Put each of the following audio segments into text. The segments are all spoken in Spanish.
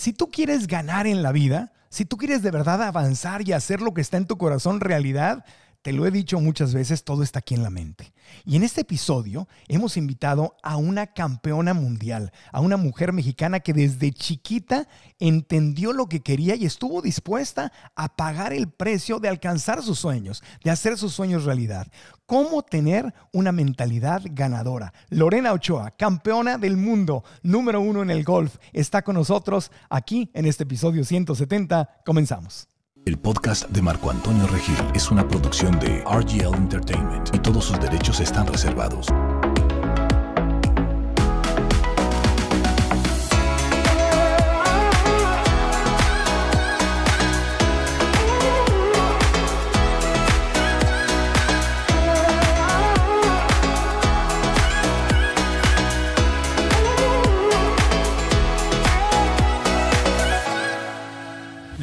Si tú quieres ganar en la vida, si tú quieres de verdad avanzar y hacer lo que está en tu corazón realidad, te lo he dicho muchas veces, todo está aquí en la mente. Y en este episodio hemos invitado a una campeona mundial, a una mujer mexicana que desde chiquita entendió lo que quería y estuvo dispuesta a pagar el precio de alcanzar sus sueños, de hacer sus sueños realidad. ¿Cómo tener una mentalidad ganadora? Lorena Ochoa, campeona del mundo, número uno en el golf, está con nosotros aquí en este episodio 170. Comenzamos. El podcast de Marco Antonio Regil es una producción de RGL Entertainment y todos sus derechos están reservados.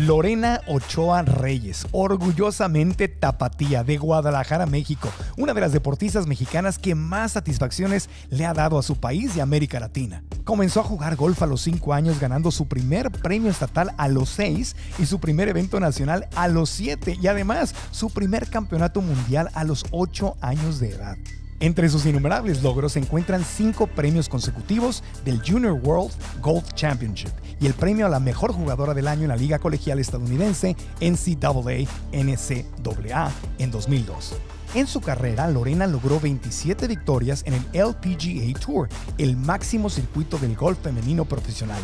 Lorena Ochoa Reyes, orgullosamente tapatía de Guadalajara, México, una de las deportistas mexicanas que más satisfacciones le ha dado a su país y América Latina. Comenzó a jugar golf a los 5 años ganando su primer premio estatal a los 6 y su primer evento nacional a los 7 y además su primer campeonato mundial a los 8 años de edad. Entre sus innumerables logros se encuentran cinco premios consecutivos del Junior World Golf Championship y el premio a la mejor jugadora del año en la Liga Colegial Estadounidense NCAA NCAA en 2002. En su carrera, Lorena logró 27 victorias en el LPGA Tour, el máximo circuito del golf femenino profesional.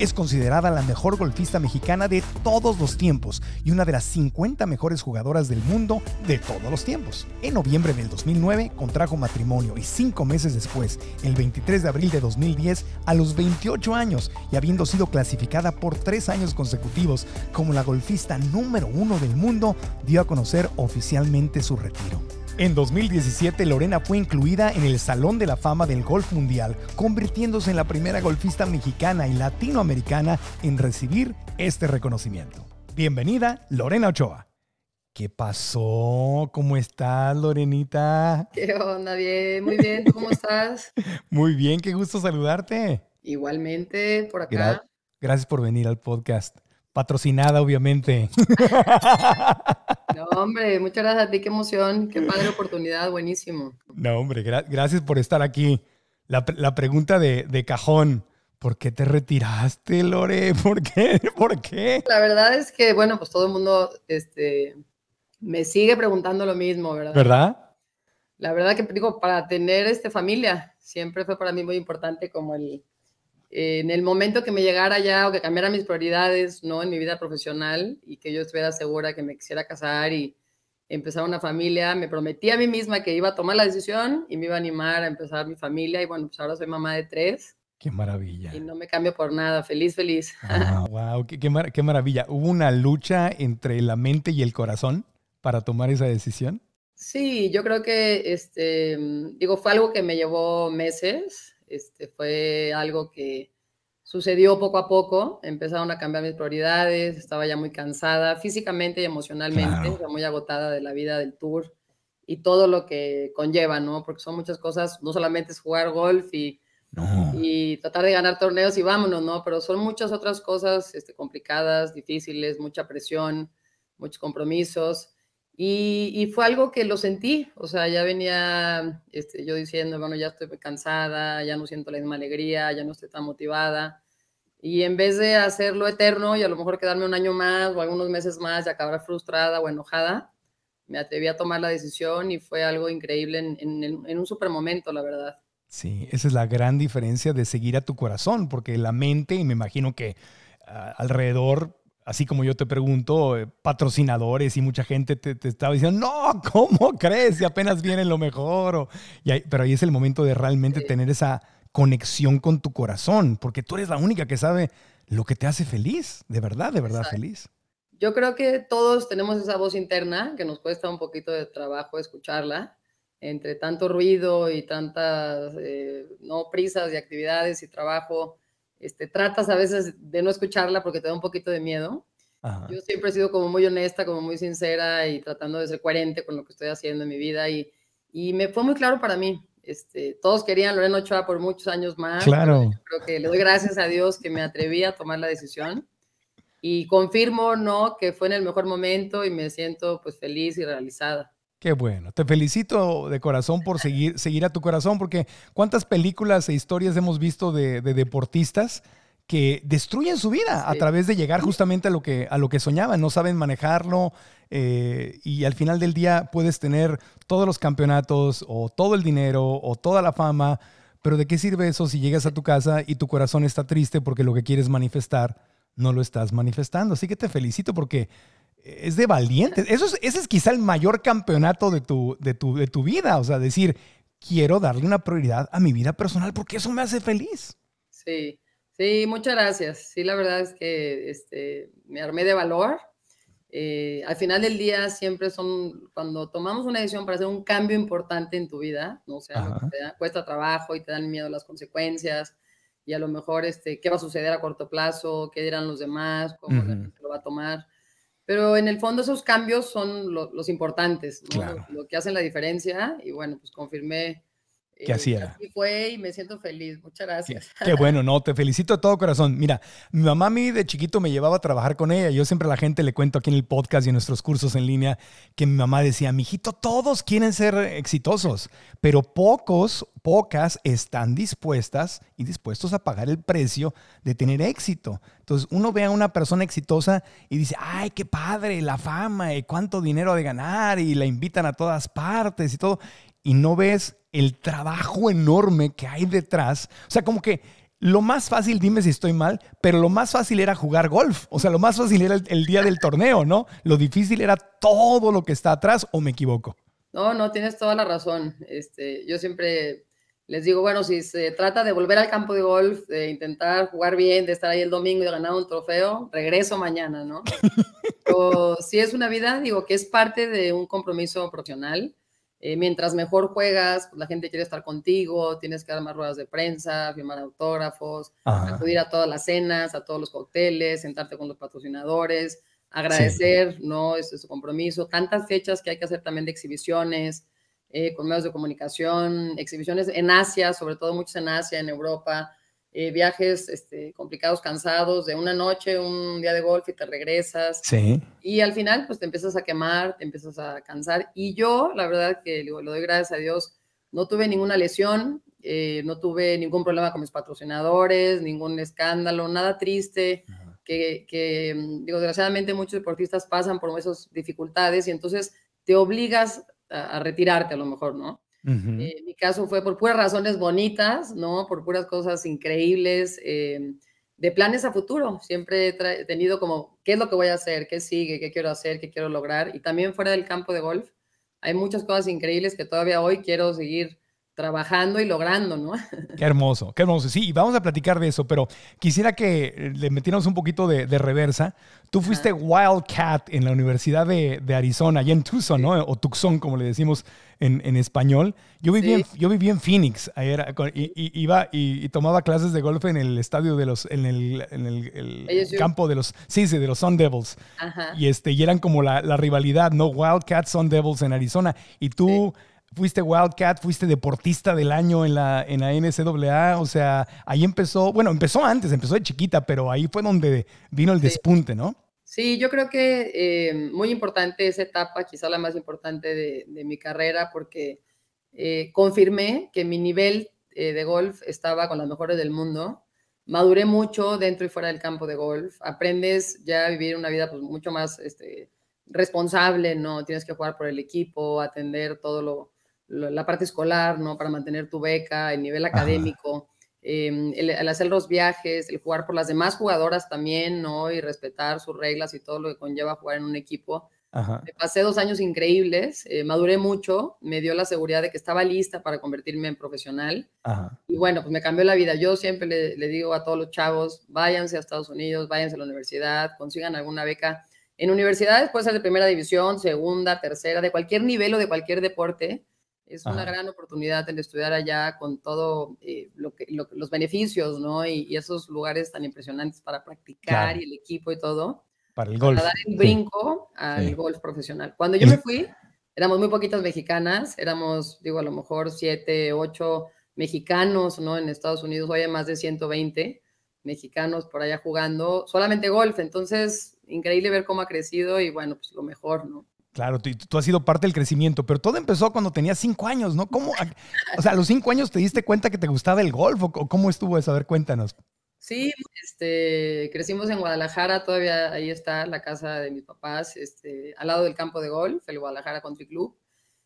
Es considerada la mejor golfista mexicana de todos los tiempos y una de las 50 mejores jugadoras del mundo de todos los tiempos. En noviembre del 2009 contrajo matrimonio y cinco meses después, el 23 de abril de 2010, a los 28 años y habiendo sido clasificada por tres años consecutivos como la golfista número uno del mundo, dio a conocer oficialmente su retiro. En 2017, Lorena fue incluida en el Salón de la Fama del Golf Mundial, convirtiéndose en la primera golfista mexicana y latinoamericana en recibir este reconocimiento. Bienvenida, Lorena Ochoa. ¿Qué pasó? ¿Cómo estás, Lorenita? ¿Qué onda? Bien, muy bien. cómo estás? muy bien, qué gusto saludarte. Igualmente, por acá. gracias por venir al podcast. Patrocinada, obviamente. No, hombre, muchas gracias a ti, qué emoción, qué padre oportunidad, buenísimo. No, hombre, gracias por estar aquí. La, pregunta de, cajón, ¿por qué te retiraste, Lore? ¿Por qué? ¿Por qué? La verdad es que, bueno, pues todo el mundo este, me sigue preguntando lo mismo, ¿verdad? ¿Verdad? La verdad que digo, para tener esta familia, siempre fue para mí muy importante como el, en el momento que me llegara ya o que cambiara mis prioridades, ¿no? En mi vida profesional y que yo estuviera segura que me quisiera casar y empezar una familia, me prometí a mí misma que iba a tomar la decisión y me iba a animar a empezar mi familia y bueno, pues ahora soy mamá de tres. Qué maravilla. Y no me cambio por nada, feliz, feliz. wow, ah, qué, qué maravilla. ¿Hubo una lucha entre la mente y el corazón para tomar esa decisión? Sí, yo creo que, este, digo, fue algo que me llevó meses, este, fue algo que sucedió poco a poco, empezaron a cambiar mis prioridades, estaba ya muy cansada físicamente y emocionalmente, estaba muy agotada de la vida del tour y todo lo que conlleva, ¿no? Porque son muchas cosas, no solamente es jugar golf y, y tratar de ganar torneos y vámonos, ¿no? Pero son muchas otras cosas este, complicadas, difíciles, mucha presión, muchos compromisos. Y, fue algo que lo sentí, o sea, ya venía este, yo diciendo, bueno, ya estoy cansada, ya no siento la misma alegría, ya no estoy tan motivada. Y en vez de hacerlo eterno y a lo mejor quedarme un año más o algunos meses más y acabar frustrada o enojada, me atreví a tomar la decisión y fue algo increíble en, un super momento, la verdad. Sí, esa es la gran diferencia de seguir a tu corazón, porque la mente, y me imagino que ah, alrededor así como yo te pregunto, eh, patrocinadores y mucha gente te, estaba diciendo, no, ¿cómo crees? Si apenas viene lo mejor. pero ahí es el momento de realmente tener esa conexión con tu corazón, porque tú eres la única que sabe lo que te hace feliz, de verdad, de verdad feliz. Yo creo que todos tenemos esa voz interna que nos cuesta un poquito de trabajo escucharla, entre tanto ruido y tantas eh, no prisas y actividades y trabajo este, tratas a veces de no escucharla porque te da un poquito de miedo. Yo siempre he sido como muy honesta, como muy sincera y tratando de ser coherente con lo que estoy haciendo en mi vida y, y me fue muy claro para mí. Este, todos querían Lorena Ochoa por muchos años más. Claro. Creo que le doy gracias a Dios que me atreví a tomar la decisión y confirmo, no, que fue en el mejor momento y me siento pues feliz y realizada. Qué bueno. Te felicito de corazón por seguir, seguir a tu corazón, porque cuántas películas e historias hemos visto de, deportistas que destruyen su vida a través de llegar justamente a lo que, a lo que soñaban, no saben manejarlo eh, y al final del día puedes tener todos los campeonatos o todo el dinero o toda la fama, pero ¿de qué sirve eso si llegas a tu casa y tu corazón está triste porque lo que quieres manifestar no lo estás manifestando? Así que te felicito porque es de valiente Eso es, ese es quizá el mayor campeonato de tu, de, tu, vida. O sea, decir, quiero darle una prioridad a mi vida personal porque eso me hace feliz. Sí, sí, muchas gracias. Sí, la verdad es que este, me armé de valor. Eh, al final del día siempre son, cuando tomamos una decisión para hacer un cambio importante en tu vida, no o sea te cuesta trabajo y te dan miedo las consecuencias y a lo mejor este, qué va a suceder a corto plazo, qué dirán los demás, cómo se lo va a tomar pero en el fondo esos cambios son los importantes, lo, que hacen la diferencia. Y bueno, pues confirmé Qué hacía. fue y me siento feliz. Muchas gracias. Qué, bueno, no, te felicito de todo corazón. Mira, mi mamá a mí de chiquito me llevaba a trabajar con ella. Yo siempre a la gente le cuento aquí en el podcast y en nuestros cursos en línea que mi mamá decía, mijito, todos quieren ser exitosos, pero pocos, pocas están dispuestas y dispuestos a pagar el precio de tener éxito. Entonces uno ve a una persona exitosa y dice, ay, qué padre, la fama y cuánto dinero ha de ganar y la invitan a todas partes y todo. Y no ves el trabajo enorme que hay detrás. O sea, como que lo más fácil, dime si estoy mal, pero lo más fácil era jugar golf. O sea, lo más fácil era el, día del torneo, ¿no? Lo difícil era todo lo que está atrás, ¿o me equivoco? No, no, tienes toda la razón. Este, yo siempre les digo, bueno, si se trata de volver al campo de golf, de intentar jugar bien, de estar ahí el domingo y ganar un trofeo, regreso mañana, ¿no? o si es una vida, digo, que es parte de un compromiso profesional. Eh, mientras mejor juegas, pues la gente quiere estar contigo, tienes que dar más ruedas de prensa, firmar autógrafos, acudir a todas las cenas, a todos los cócteles, sentarte con los patrocinadores, agradecer, ¿no? Es, es su compromiso. Tantas fechas que hay que hacer también de exhibiciones, eh, con medios de comunicación, exhibiciones en Asia, sobre todo muchas en Asia, en Europa, eh, viajes este, complicados, cansados, de una noche, un día de golf y te regresas. Sí. Y al final, pues te empiezas a quemar, te empiezas a cansar. Y yo, la verdad que digo, lo doy gracias a Dios, no tuve ninguna lesión, eh, no tuve ningún problema con mis patrocinadores, ningún escándalo, nada triste. que, digo, desgraciadamente muchos deportistas pasan por esas dificultades y entonces te obligas a retirarte a lo mejor, ¿no? Eh, mi caso fue por puras razones bonitas, ¿no? Por puras cosas increíbles, eh, de planes a futuro. Siempre he tenido como, ¿qué es lo que voy a hacer? ¿Qué sigue? ¿Qué quiero hacer? ¿Qué quiero lograr? Y también fuera del campo de golf, hay muchas cosas increíbles que todavía hoy quiero seguir trabajando y logrando, ¿no? Qué hermoso, qué hermoso. Sí, y vamos a platicar de eso, pero quisiera que eh, le metiéramos un poquito de, reversa. Tú fuiste Wildcat en la Universidad de, Arizona, allá en Tucson, ¿no? O Tucson, como le decimos en, español. Yo viví, en, yo viví en Phoenix, ayer, y, iba y, tomaba clases de golf en el estadio de los, en el, campo de los, sí, sí, de los Sun Devils. Ajá. Y, este, y eran como la, rivalidad, ¿no? Wildcat, Sun Devils en Arizona. Y tú fuiste Wildcat, fuiste deportista del año en la, en la NCAA, o sea, ahí empezó, bueno, empezó antes, empezó de chiquita, pero ahí fue donde vino el despunte, ¿no? Sí, yo creo que eh, muy importante esa etapa, quizá la más importante de, mi carrera, porque eh, confirmé que mi nivel eh, de golf estaba con las mejores del mundo. Maduré mucho dentro y fuera del campo de golf. Aprendes ya a vivir una vida pues, mucho más este, responsable, ¿no? Tienes que jugar por el equipo, atender todo lo, la parte escolar, ¿no? Para mantener tu beca, el nivel académico, em, el, hacer los viajes, el jugar por las demás jugadoras también, ¿no? Y respetar sus reglas y todo lo que conlleva jugar en un equipo. Ajá. pasé dos años increíbles, eh, maduré mucho, me dio la seguridad de que estaba lista para convertirme en profesional. Y bueno, pues me cambió la vida. Yo siempre le, le, digo a todos los chavos, váyanse a Estados Unidos, váyanse a la universidad, consigan alguna beca. En universidades puede ser de primera división, segunda, tercera, de cualquier nivel o de cualquier deporte. Es una gran oportunidad el estudiar allá con todo eh, lo que, los beneficios, ¿no? Y, esos lugares tan impresionantes para practicar y el equipo y todo. Para el golf. Para dar el brinco al golf profesional. Cuando yo me fui, éramos muy poquitas mexicanas, éramos, digo, a lo mejor siete, ocho mexicanos, ¿no? En Estados Unidos hoy hay más de 120 mexicanos por allá jugando, solamente golf, entonces increíble ver cómo ha crecido y bueno, pues lo mejor, ¿no? Claro, tú, has sido parte del crecimiento, pero todo empezó cuando tenías cinco años, ¿no? ¿Cómo? O sea, a los cinco años te diste cuenta que te gustaba el golf, ¿o cómo estuvo eso? A ver, cuéntanos. Sí, este, crecimos en Guadalajara, todavía ahí está la casa de mis papás, este, al lado del campo de golf, el Guadalajara Country Club.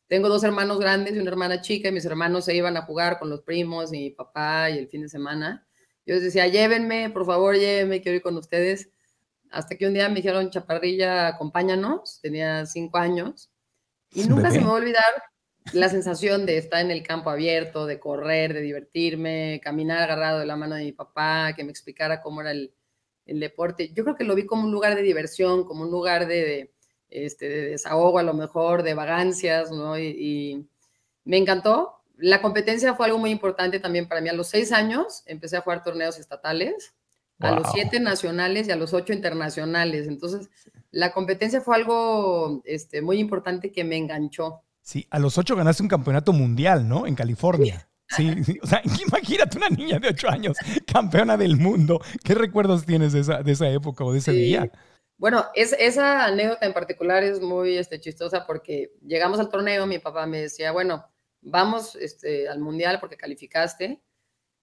Tengo dos hermanos grandes y una hermana chica, y mis hermanos se iban a jugar con los primos, y mi papá, y el fin de semana. Yo les decía, llévenme, por favor, llévenme, quiero ir con ustedes hasta que un día me dijeron, chaparrilla, acompáñanos, tenía cinco años, y nunca se me va a olvidar la sensación de estar en el campo abierto, de correr, de divertirme, caminar agarrado de la mano de mi papá, que me explicara cómo era el, deporte. Yo creo que lo vi como un lugar de diversión, como un lugar este, de, desahogo a lo mejor, de vagancias, ¿no? Y, y, me encantó. La competencia fue algo muy importante también para mí. A los seis años empecé a jugar torneos estatales a los siete nacionales y a los ocho internacionales. Entonces, la competencia fue algo este, muy importante que me enganchó. Sí, a los ocho ganaste un campeonato mundial, ¿no? En California. Sí, o sea, imagínate una niña de ocho años, campeona del mundo. ¿Qué recuerdos tienes de esa, de esa época o de ese día? Bueno, esa anécdota en particular es muy este, chistosa porque llegamos al torneo, mi papá me decía, bueno, vamos este, al mundial porque calificaste,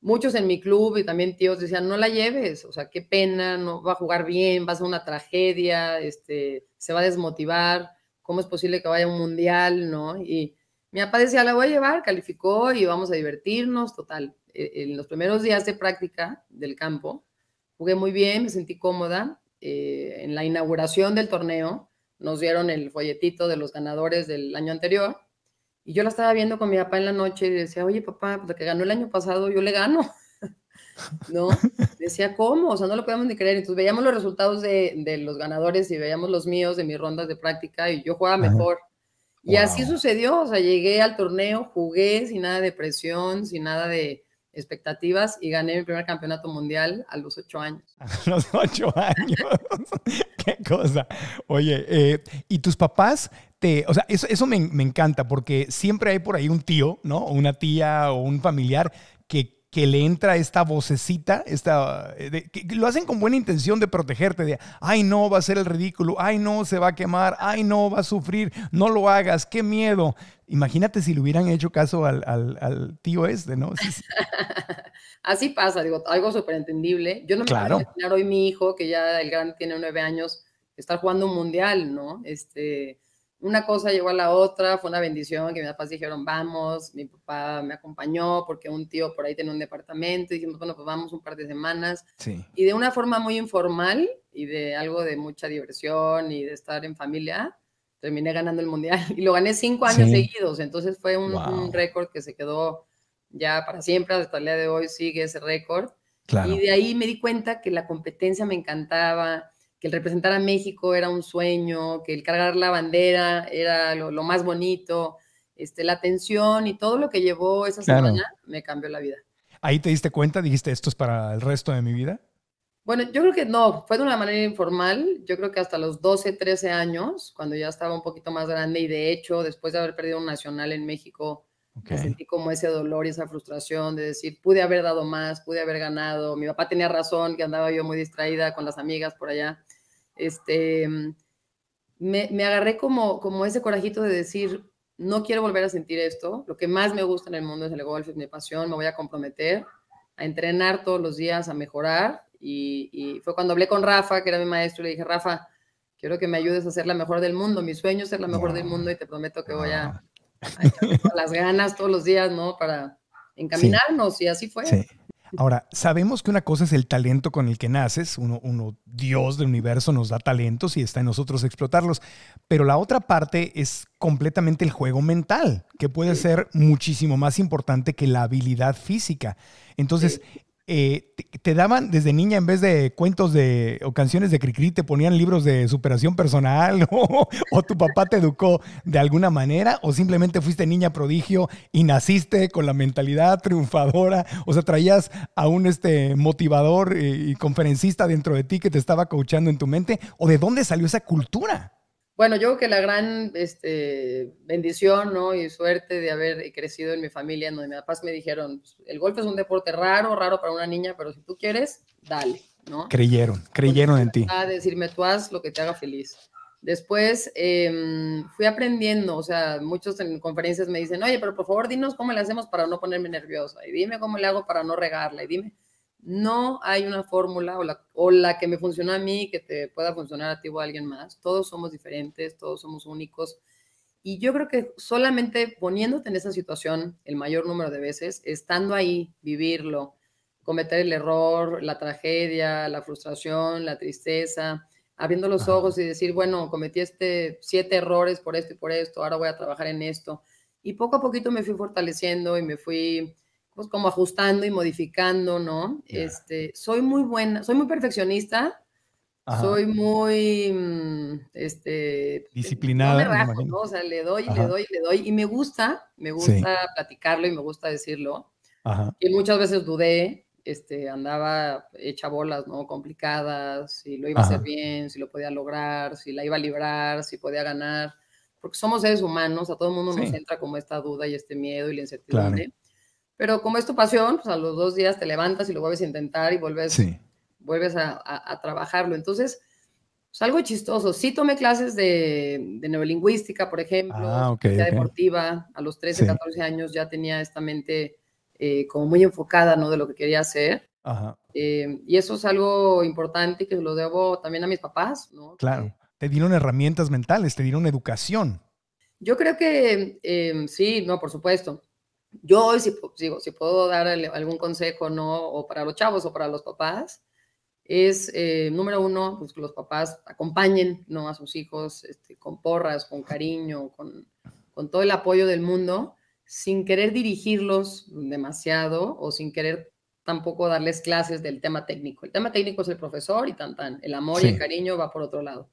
muchos en mi club y también tíos decían, no la lleves, o sea, qué pena, no va a jugar bien, vas a una tragedia, este, se va a desmotivar, ¿cómo es posible que vaya a un mundial, no? Y mi papá decía, la voy a llevar, calificó y vamos a divertirnos, total. Eh, en los primeros días de práctica del campo, jugué muy bien, me sentí cómoda. Eh, en la inauguración del torneo, nos dieron el folletito de los ganadores del año anterior y yo la estaba viendo con mi papá en la noche y decía, oye papá, pues que ganó el año pasado yo le gano. ¿No? Decía, ¿cómo? O sea, no lo podíamos ni creer. Entonces veíamos los resultados de, los ganadores y veíamos los míos de mis rondas de práctica y yo jugaba mejor. Y así sucedió, o sea, llegué al torneo, jugué sin nada de presión, sin nada de expectativas y gané mi primer campeonato mundial a los ocho años. A los ocho años, qué cosa. Oye, eh, ¿y tus papás este, o sea, eso, me, encanta porque siempre hay por ahí un tío, ¿no? una tía o un familiar que, que le entra esta vocecita, esta, eh, que lo hacen con buena intención de protegerte, de, ay no, va a ser el ridículo, ay no, se va a quemar, ay no, va a sufrir, no lo hagas, qué miedo. Imagínate si le hubieran hecho caso al, tío este, ¿no? Así pasa, digo, algo súper entendible. Yo no me claro. puedo imaginar hoy mi hijo, que ya el gran tiene nueve años, está jugando un mundial, ¿no? Este, una cosa llegó a la otra, fue una bendición que mis papás dijeron, vamos, mi papá me acompañó porque un tío por ahí tenía un departamento, y dijimos, bueno, pues vamos un par de semanas. Y de una forma muy informal y de algo de mucha diversión y de estar en familia, terminé ganando el mundial y lo gané cinco años seguidos, entonces fue un, récord que se quedó ya para siempre, hasta el día de hoy sigue ese récord. Y de ahí me di cuenta que la competencia me encantaba, que el representar a México era un sueño, que el cargar la bandera era lo, más bonito, este, la atención y todo lo que llevó esa semana me cambió la vida. ¿Ahí te diste cuenta? ¿Dijiste esto es para el resto de mi vida? Bueno, yo creo que no, fue de una manera informal. Yo creo que hasta los 12, 13 años, cuando ya estaba un poquito más grande y de hecho, después de haber perdido un nacional en México, sentí como ese dolor y esa frustración de decir, pude haber dado más, pude haber ganado. Mi papá tenía razón, que andaba yo muy distraída con las amigas por allá este, me, agarré como, como ese corajito de decir, no quiero volver a sentir esto, lo que más me gusta en el mundo es el golf, es mi pasión, me voy a comprometer a entrenar todos los días, a mejorar. Y, fue cuando hablé con Rafa, que era mi maestro, y le dije, Rafa, quiero que me ayudes a ser la mejor del mundo, mi sueño es ser la mejor del mundo y te prometo que voy a, ah. las ganas todos los días, ¿no? Para encaminarnos y así fue. Sí. Ahora, sabemos que una cosa es el talento con el que naces, uno, Dios del universo nos da talentos y está en nosotros explotarlos, pero la otra parte es completamente el juego mental, que puede ser muchísimo más importante que la habilidad física. Entonces, eh, te, daban desde niña, en vez de cuentos de, o canciones de Cricri, te ponían libros de superación personal, o, tu papá te educó de alguna manera, o simplemente fuiste niña prodigio y naciste con la mentalidad triunfadora, o sea, traías a un este, motivador y, eh, y conferencista dentro de ti que te estaba coachando en tu mente, o de dónde salió esa cultura bueno, yo creo que la gran este, bendición y suerte de haber crecido en mi familia, en donde mis papás me dijeron, pues, el golf es un deporte raro, raro para una niña, pero si tú quieres, dale. ¿no? Creyeron, creyeron en ti. A decirme tú haz lo que te haga feliz. Después em, fui aprendiendo, o sea, muchos en conferencias me dicen, oye, pero por favor dinos cómo le hacemos para no ponerme nerviosa, y dime cómo le hago para no regarla, y dime. No hay una fórmula o la, que me funciona a mí que te pueda funcionar a ti o a alguien más. Todos somos diferentes, todos somos únicos. Y yo creo que solamente poniéndote en esa situación el mayor número de veces, estando ahí, vivirlo, cometer el error, la tragedia, la frustración, la tristeza, abriendo los ojos y decir, bueno, cometí este siete errores por esto y por esto, ahora voy a trabajar en esto. Y poco a poquito me fui fortaleciendo y me fui pues como ajustando y modificando, ¿no? Este, soy muy buena, soy muy perfeccionista, soy muy, mm, este, disciplinada. me O sea, le doy, le doy, le doy, y me gusta, me gusta platicarlo y me gusta decirlo. Ajá. Y muchas veces dudé, este, andaba hecha bolas, ¿no? Complicadas, si lo iba a hacer bien, si lo podía lograr, si la iba a librar, si podía ganar, porque somos seres humanos, a todo el mundo nos entra como esta duda y este miedo y la incertidumbre. Pero como es tu pasión, pues a los dos días te levantas y lo vuelves a intentar y vuelves, vuelves a, a, trabajarlo. Entonces, es pues, algo chistoso. Sí tomé clases de, de neurolingüística, por ejemplo, de ah, deportiva. A los 13, 14 años ya tenía esta mente eh, como muy enfocada, ¿no? De lo que quería hacer. Eh, y eso es algo importante que lo debo también a mis papás, Claro. te dieron herramientas mentales, te dieron educación. Yo creo que em, sí, no, por supuesto yo hoy, si, si puedo dar algún consejo, ¿no? O para los chavos o para los papás, es, eh, número uno, pues, los papás acompañen, ¿no? A sus hijos este, con porras, con cariño, con, todo el apoyo del mundo, sin querer dirigirlos demasiado o sin querer tampoco darles clases del tema técnico. El tema técnico es el profesor y tan tan. El amor y el cariño va por otro lado.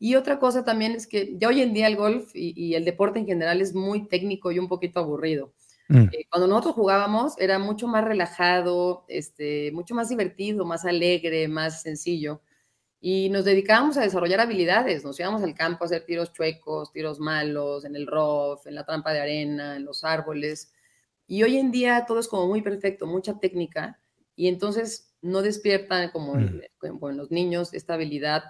Y otra cosa también es que ya hoy en día el golf y el deporte en general es muy técnico y un poquito aburrido. Mm. Eh, cuando nosotros jugábamos era mucho más relajado, este, mucho más divertido, más alegre, más sencillo. Y nos dedicábamos a desarrollar habilidades, nos íbamos al campo a hacer tiros chuecos, tiros malos, en el rough, en la trampa de arena, en los árboles. Y hoy en día todo es como muy perfecto, mucha técnica, y entonces no despiertan como, mm. en, los niños esta habilidad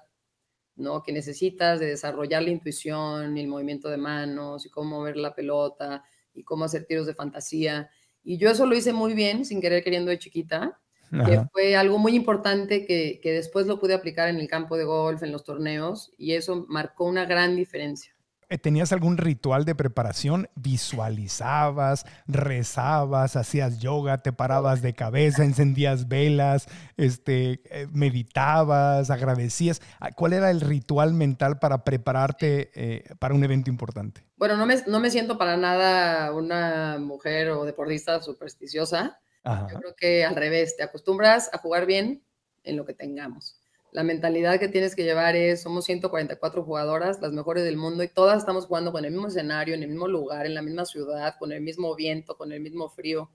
¿no? que necesitas de desarrollar la intuición y el movimiento de manos y cómo mover la pelota y cómo hacer tiros de fantasía. Y yo eso lo hice muy bien, sin querer queriendo de chiquita, que fue algo muy importante que, que después lo pude aplicar en el campo de golf, en los torneos, y eso marcó una gran diferencia. Eh, ¿Tenías algún ritual de preparación? ¿Visualizabas, rezabas, hacías yoga, te parabas de cabeza, encendías velas, este, eh, meditabas, agradecías? Ah, ¿Cuál era el ritual mental para prepararte eh, para un evento importante? Bueno, no me, siento para nada una mujer o deportista supersticiosa. Yo creo que al revés, te acostumbras a jugar bien en lo que tengamos. La mentalidad que tienes que llevar es, somos 144 jugadoras, las mejores del mundo, y todas estamos jugando con el mismo escenario, en el mismo lugar, en la misma ciudad, con el mismo viento, con el mismo frío.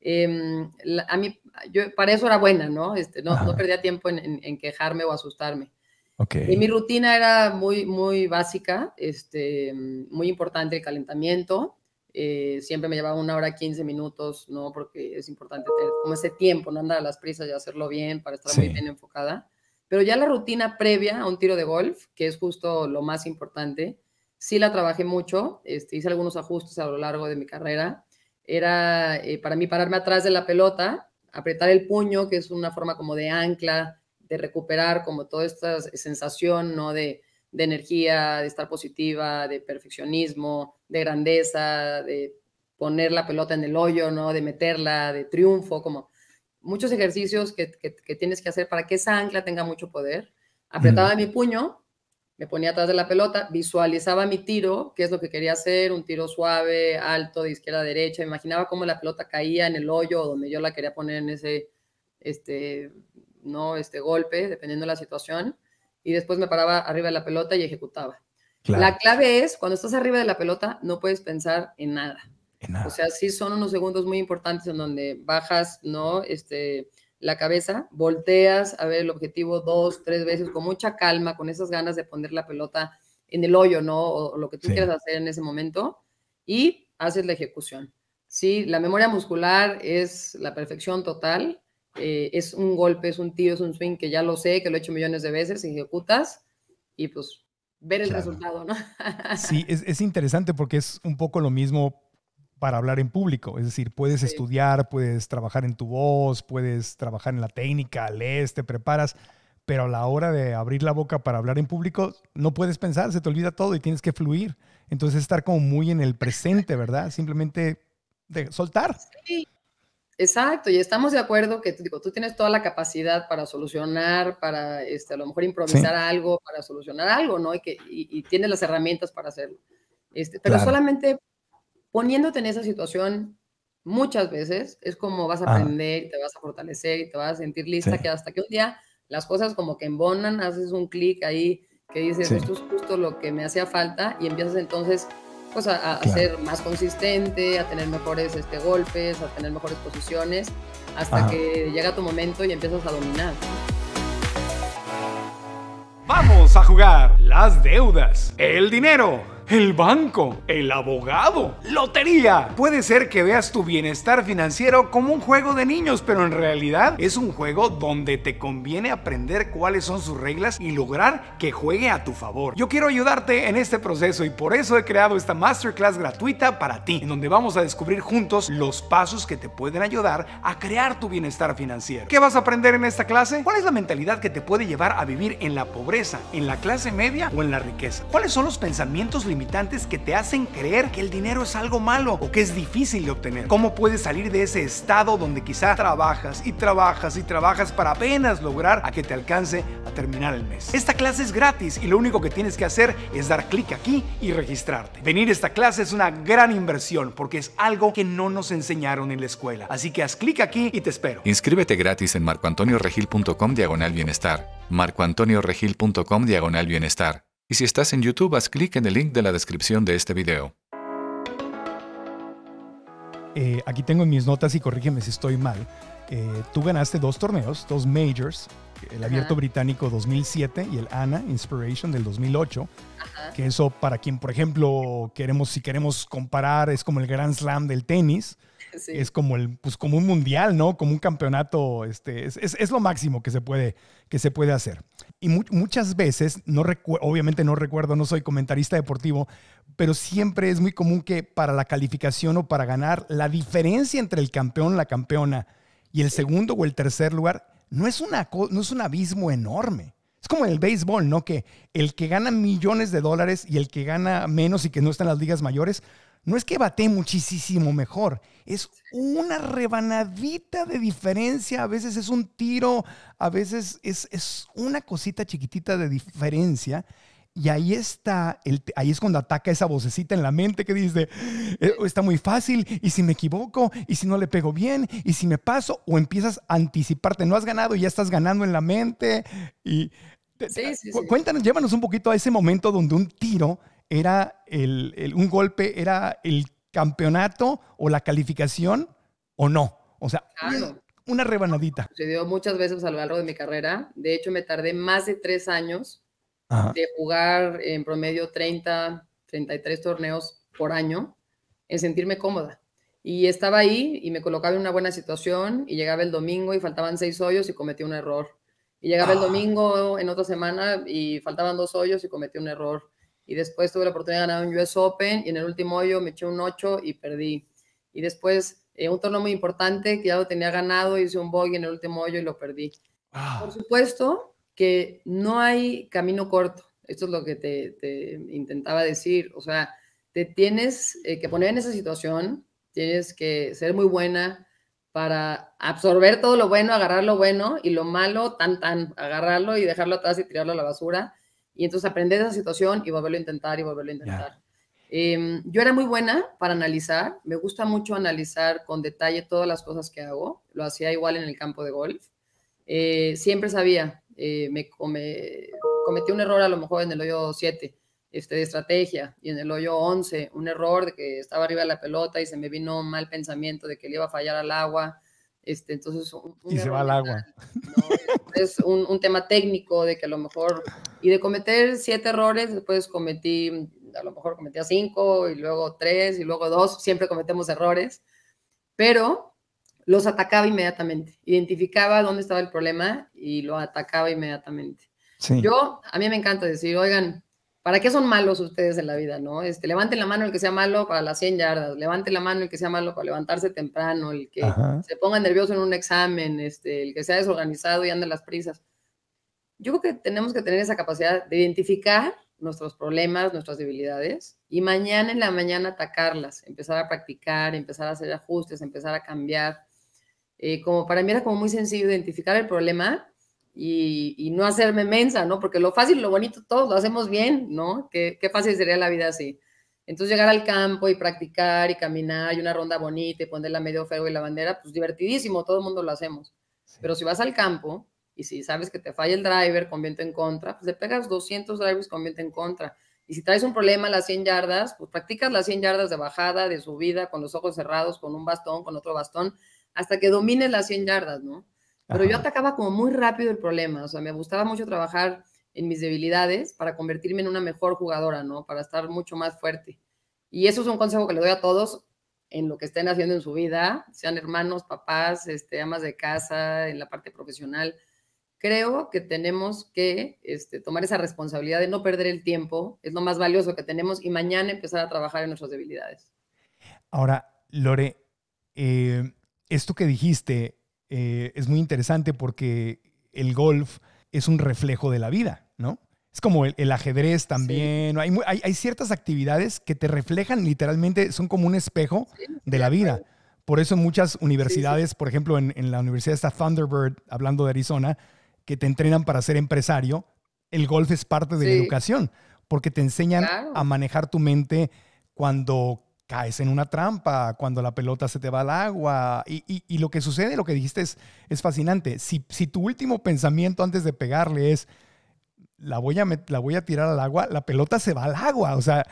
Em, a mí, yo, para eso era buena, ¿no? Este, no, perdía tiempo en, quejarme o asustarme. Y mi rutina era muy, muy básica, este, muy importante el calentamiento. Eh, siempre me llevaba una hora 15 minutos, ¿no? Porque es importante tener como ese tiempo, no andar a las prisas y hacerlo bien para estar muy bien enfocada. Pero ya la rutina previa a un tiro de golf, que es justo lo más importante, sí la trabajé mucho, este, hice algunos ajustes a lo largo de mi carrera. Era eh, para mí pararme atrás de la pelota, apretar el puño, que es una forma como de ancla, de recuperar como toda esta sensación, ¿no? De, de energía, de estar positiva, de perfeccionismo, de grandeza, de poner la pelota en el hoyo, ¿no? De meterla, de triunfo, como muchos ejercicios que, tienes que hacer para que esa ancla tenga mucho poder. Apretaba mi puño, me ponía atrás de la pelota, visualizaba mi tiro, que es lo que quería hacer, un tiro suave, alto, de izquierda a derecha, imaginaba cómo la pelota caía en el hoyo donde yo la quería poner en ese este, no, este golpe, dependiendo de la situación, y después me paraba arriba de la pelota y ejecutaba. La clave es, cuando estás arriba de la pelota, no puedes pensar en nada. O sea, sí son unos segundos muy importantes en donde bajas, ¿no? Este, la cabeza, volteas a ver el objetivo dos, tres veces con mucha calma, con esas ganas de poner la pelota en el hoyo, ¿no? O, lo que tú quieras hacer en ese momento y haces la ejecución. Sí, la memoria muscular es la perfección total. Eh, es un golpe, es un tiro, es un swing que ya lo sé, que lo he hecho millones de veces, ejecutas y pues ver el resultado, ¿no? sí, es, es interesante porque es un poco lo mismo para hablar en público. Es decir, puedes estudiar, puedes trabajar en tu voz, puedes trabajar en la técnica, lees, te preparas, pero a la hora de abrir la boca para hablar en público, no puedes pensar, se te olvida todo y tienes que fluir. Entonces, estar como muy en el presente, ¿verdad? Simplemente de soltar. Sí. Exacto, y estamos de acuerdo que digo, tú tienes toda la capacidad para solucionar, para este, a lo mejor improvisar algo, para solucionar algo, ¿no? Y, que, y, tienes las herramientas para hacerlo. Este, pero solamente poniéndote en esa situación muchas veces es como vas a aprender, te vas a fortalecer y te vas a sentir lista que hasta que un día las cosas como que embonan, haces un clic ahí que dices, esto es justo lo que me hacía falta y empiezas entonces pues a, ser más consistente, a tener mejores este, golpes, a tener mejores posiciones, hasta que llega tu momento y empiezas a dominar. Vamos a jugar las deudas, el dinero el banco, el abogado, lotería. Puede ser que veas tu bienestar financiero como un juego de niños, pero en realidad es un juego donde te conviene aprender cuáles son sus reglas y lograr que juegue a tu favor. Yo quiero ayudarte en este proceso y por eso he creado esta masterclass gratuita para ti, en donde vamos a descubrir juntos los pasos que te pueden ayudar a crear tu bienestar financiero. ¿Qué vas a aprender en esta clase? ¿Cuál es la mentalidad que te puede llevar a vivir en la pobreza, en la clase media o en la riqueza? ¿Cuáles son los pensamientos limitados? que te hacen creer que el dinero es algo malo o que es difícil de obtener. ¿Cómo puedes salir de ese estado donde quizá trabajas y trabajas y trabajas para apenas lograr a que te alcance a terminar el mes? Esta clase es gratis y lo único que tienes que hacer es dar clic aquí y registrarte. Venir a esta clase es una gran inversión porque es algo que no nos enseñaron en la escuela. Así que haz clic aquí y te espero. Inscríbete gratis en marcoantonioregil.com diagonal bienestar. marcoantonioregil.com diagonal bienestar. Y si estás en YouTube, haz clic en el link de la descripción de este video. Eh, aquí tengo mis notas y corrígeme si estoy mal. Eh, tú ganaste dos torneos, dos majors, el Abierto Británico 2007 y el ANA Inspiration del 2008. Que eso para quien, por ejemplo, queremos, si queremos comparar, es como el Grand Slam del tenis. Es como, el, pues, como un mundial, ¿no? Como un campeonato. Este, es, lo máximo que se puede, que se puede hacer. Y muchas veces, no obviamente no recuerdo, no soy comentarista deportivo, pero siempre es muy común que para la calificación o para ganar, la diferencia entre el campeón, la campeona y el segundo o el tercer lugar no es, una, no es un abismo enorme. Es como el béisbol, ¿no? Que el que gana millones de dólares y el que gana menos y que no está en las ligas mayores, no es que bate muchísimo mejor, es una rebanadita de diferencia, a veces es un tiro, a veces es, es una cosita chiquitita de diferencia y ahí está, el, ahí es cuando ataca esa vocecita en la mente que dice, eh, está muy fácil, y si me equivoco, y si no le pego bien, y si me paso, o empiezas a anticiparte, no has ganado y ya estás ganando en la mente. Y sí, ah, sí, cuéntanos, llévanos un poquito a ese momento donde un tiro era el, un golpe, era el campeonato o la calificación o no. O sea, una rebanadita. dio muchas veces a lo largo de mi carrera. De hecho, me tardé más de tres años de jugar en promedio 30, 33 torneos por año, en sentirme cómoda. Y estaba ahí y me colocaba en una buena situación y llegaba el domingo y faltaban seis hoyos y cometí un error. Y llegaba el ah. domingo en otra semana y faltaban dos hoyos y cometí un error. Y después tuve la oportunidad de ganar un US Open y en el último hoyo me eché un 8 y perdí. Y después eh, un torneo muy importante que ya lo tenía ganado, hice un bogey en el último hoyo y lo perdí. Ah. Por supuesto, que no hay camino corto. Esto es lo que te, intentaba decir. O sea, te tienes eh, que poner en esa situación, tienes que ser muy buena para absorber todo lo bueno, agarrar lo bueno y lo malo, tan, tan, agarrarlo y dejarlo atrás y tirarlo a la basura. Y entonces aprender esa situación y volverlo a intentar y volverlo a intentar. Em, yo era muy buena para analizar, me gusta mucho analizar con detalle todas las cosas que hago, lo hacía igual en el campo de golf. Eh, siempre sabía eh, me, cometí un error a lo mejor en el hoyo 7 este, de estrategia y en el hoyo 11 un error de que estaba arriba de la pelota y se me vino mal pensamiento de que le iba a fallar al agua. Este, entonces, y se va al agua. Es un, un, tema técnico de que a lo mejor, y de cometer siete errores, después cometí, a lo mejor cometía cinco y luego tres y luego dos, siempre cometemos errores, pero los atacaba inmediatamente, identificaba dónde estaba el problema y lo atacaba inmediatamente. Yo, a mí me encanta decir, oigan, ¿para qué son malos ustedes en la vida, no? Este, levanten la mano el que sea malo para las 100 yardas, levanten la mano el que sea malo para levantarse temprano, el que se ponga nervioso en un examen, este, el que sea desorganizado y ande las prisas. Yo creo que tenemos que tener esa capacidad de identificar nuestros problemas, nuestras debilidades, y mañana en la mañana atacarlas, empezar a practicar, empezar a hacer ajustes, empezar a cambiar, eh, como para mí era como muy sencillo identificar el problema y, no hacerme mensa, ¿no? Porque lo fácil, lo bonito, todos lo hacemos bien, ¿no? Qué, fácil sería la vida así. Entonces llegar al campo y practicar y caminar y una ronda bonita y poner la medio feo y la bandera, pues divertidísimo, todo el mundo lo hacemos. Pero si vas al campo y si sabes que te falla el driver con viento en contra, pues le pegas 200 drivers con viento en contra. Y si traes un problema a las 100 yardas, pues practicas las 100 yardas de bajada, de subida, con los ojos cerrados, con un bastón, con otro bastón, hasta que domines las 100 yardas, ¿no? Pero yo atacaba como muy rápido el problema, o sea, me gustaba mucho trabajar en mis debilidades para convertirme en una mejor jugadora, ¿no? Para estar mucho más fuerte. Y eso es un consejo que le doy a todos en lo que estén haciendo en su vida, sean hermanos, papás, este, amas de casa, en la parte profesional. Creo que tenemos que este, tomar esa responsabilidad de no perder el tiempo, es lo más valioso que tenemos, y mañana empezar a trabajar en nuestras debilidades. Ahora, Lore, eh, esto que dijiste eh, es muy interesante porque el golf es un reflejo de la vida, ¿no? Es como el, ajedrez también. Hay, ciertas actividades que te reflejan literalmente, son como un espejo de la vida. Por eso en muchas universidades, por ejemplo, en, la universidad está Thunderbird, hablando de Arizona, que te entrenan para ser empresario. El golf es parte de la educación, porque te enseñan a manejar tu mente cuando caes en una trampa cuando la pelota se te va al agua. Y, lo que sucede, lo que dijiste es, es fascinante. Si, tu último pensamiento antes de pegarle es, la voy, a la voy a tirar al agua, la pelota se va al agua. O sea,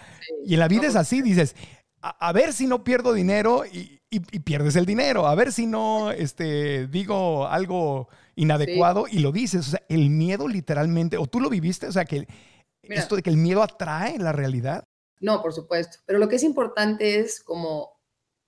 y en la vida es así, dices, a, ver si no pierdo dinero y, pierdes el dinero, a ver si no este, digo algo inadecuado y lo dices. O sea, el miedo literalmente, o tú lo viviste, o sea, que esto de que el miedo atrae la realidad. No, por supuesto, pero lo que es importante es como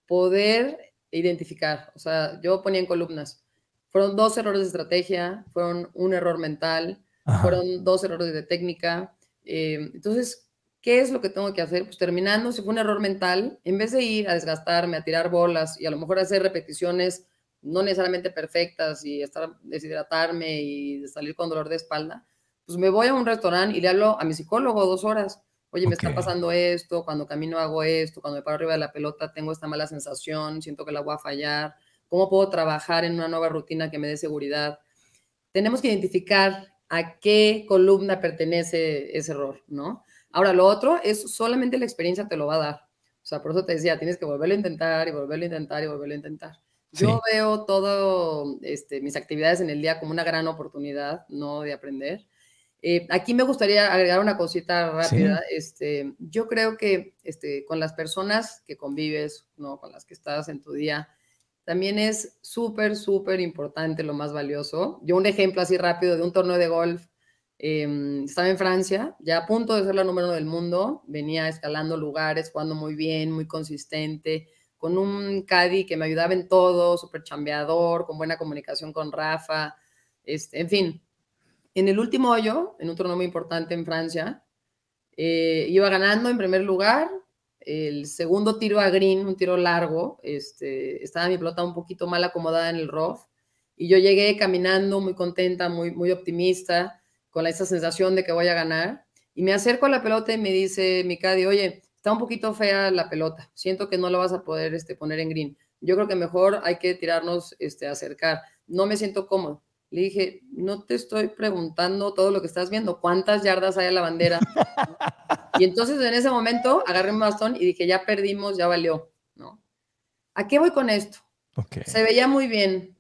poder identificar, o sea, yo ponía en columnas, fueron dos errores de estrategia, fueron un error mental, fueron dos errores de técnica, eh, entonces, ¿qué es lo que tengo que hacer? Pues terminando, si fue un error mental, en vez de ir a desgastarme, a tirar bolas y a lo mejor hacer repeticiones no necesariamente perfectas y estar deshidratarme y salir con dolor de espalda, pues me voy a un restaurante y le hablo a mi psicólogo dos horas oye, me está pasando esto, cuando camino hago esto, cuando me paro arriba de la pelota tengo esta mala sensación, siento que la voy a fallar, cómo puedo trabajar en una nueva rutina que me dé seguridad. Tenemos que identificar a qué columna pertenece ese error, ¿no? Ahora, lo otro es solamente la experiencia te lo va a dar. O sea, por eso te decía, tienes que volverlo a intentar y volverlo a intentar y volverlo a intentar. Yo veo todas este, mis actividades en el día como una gran oportunidad, no de aprender, eh, aquí me gustaría agregar una cosita rápida. Este, yo creo que este, con las personas que convives, ¿no? con las que estás en tu día, también es súper, súper importante, lo más valioso. Yo un ejemplo así rápido de un torneo de golf. Em, estaba en Francia, ya a punto de ser la número uno del mundo, venía escalando lugares, jugando muy bien, muy consistente, con un caddy que me ayudaba en todo, súper chambeador, con buena comunicación con Rafa, este, en fin, en el último hoyo, en un torneo muy importante en Francia, eh, iba ganando en primer lugar. El segundo tiro a green, un tiro largo, este, estaba mi pelota un poquito mal acomodada en el rough. Y yo llegué caminando muy contenta, muy, muy optimista, con esa sensación de que voy a ganar. Y me acerco a la pelota y me dice mi caddy, oye, está un poquito fea la pelota, siento que no la vas a poder este, poner en green. Yo creo que mejor hay que tirarnos este, acercar. No me siento cómodo. Le dije, no te estoy preguntando todo lo que estás viendo, cuántas yardas hay a la bandera. y entonces en ese momento agarré un bastón y dije, ya perdimos, ya valió, ¿no? ¿A qué voy con esto? Se veía muy bien.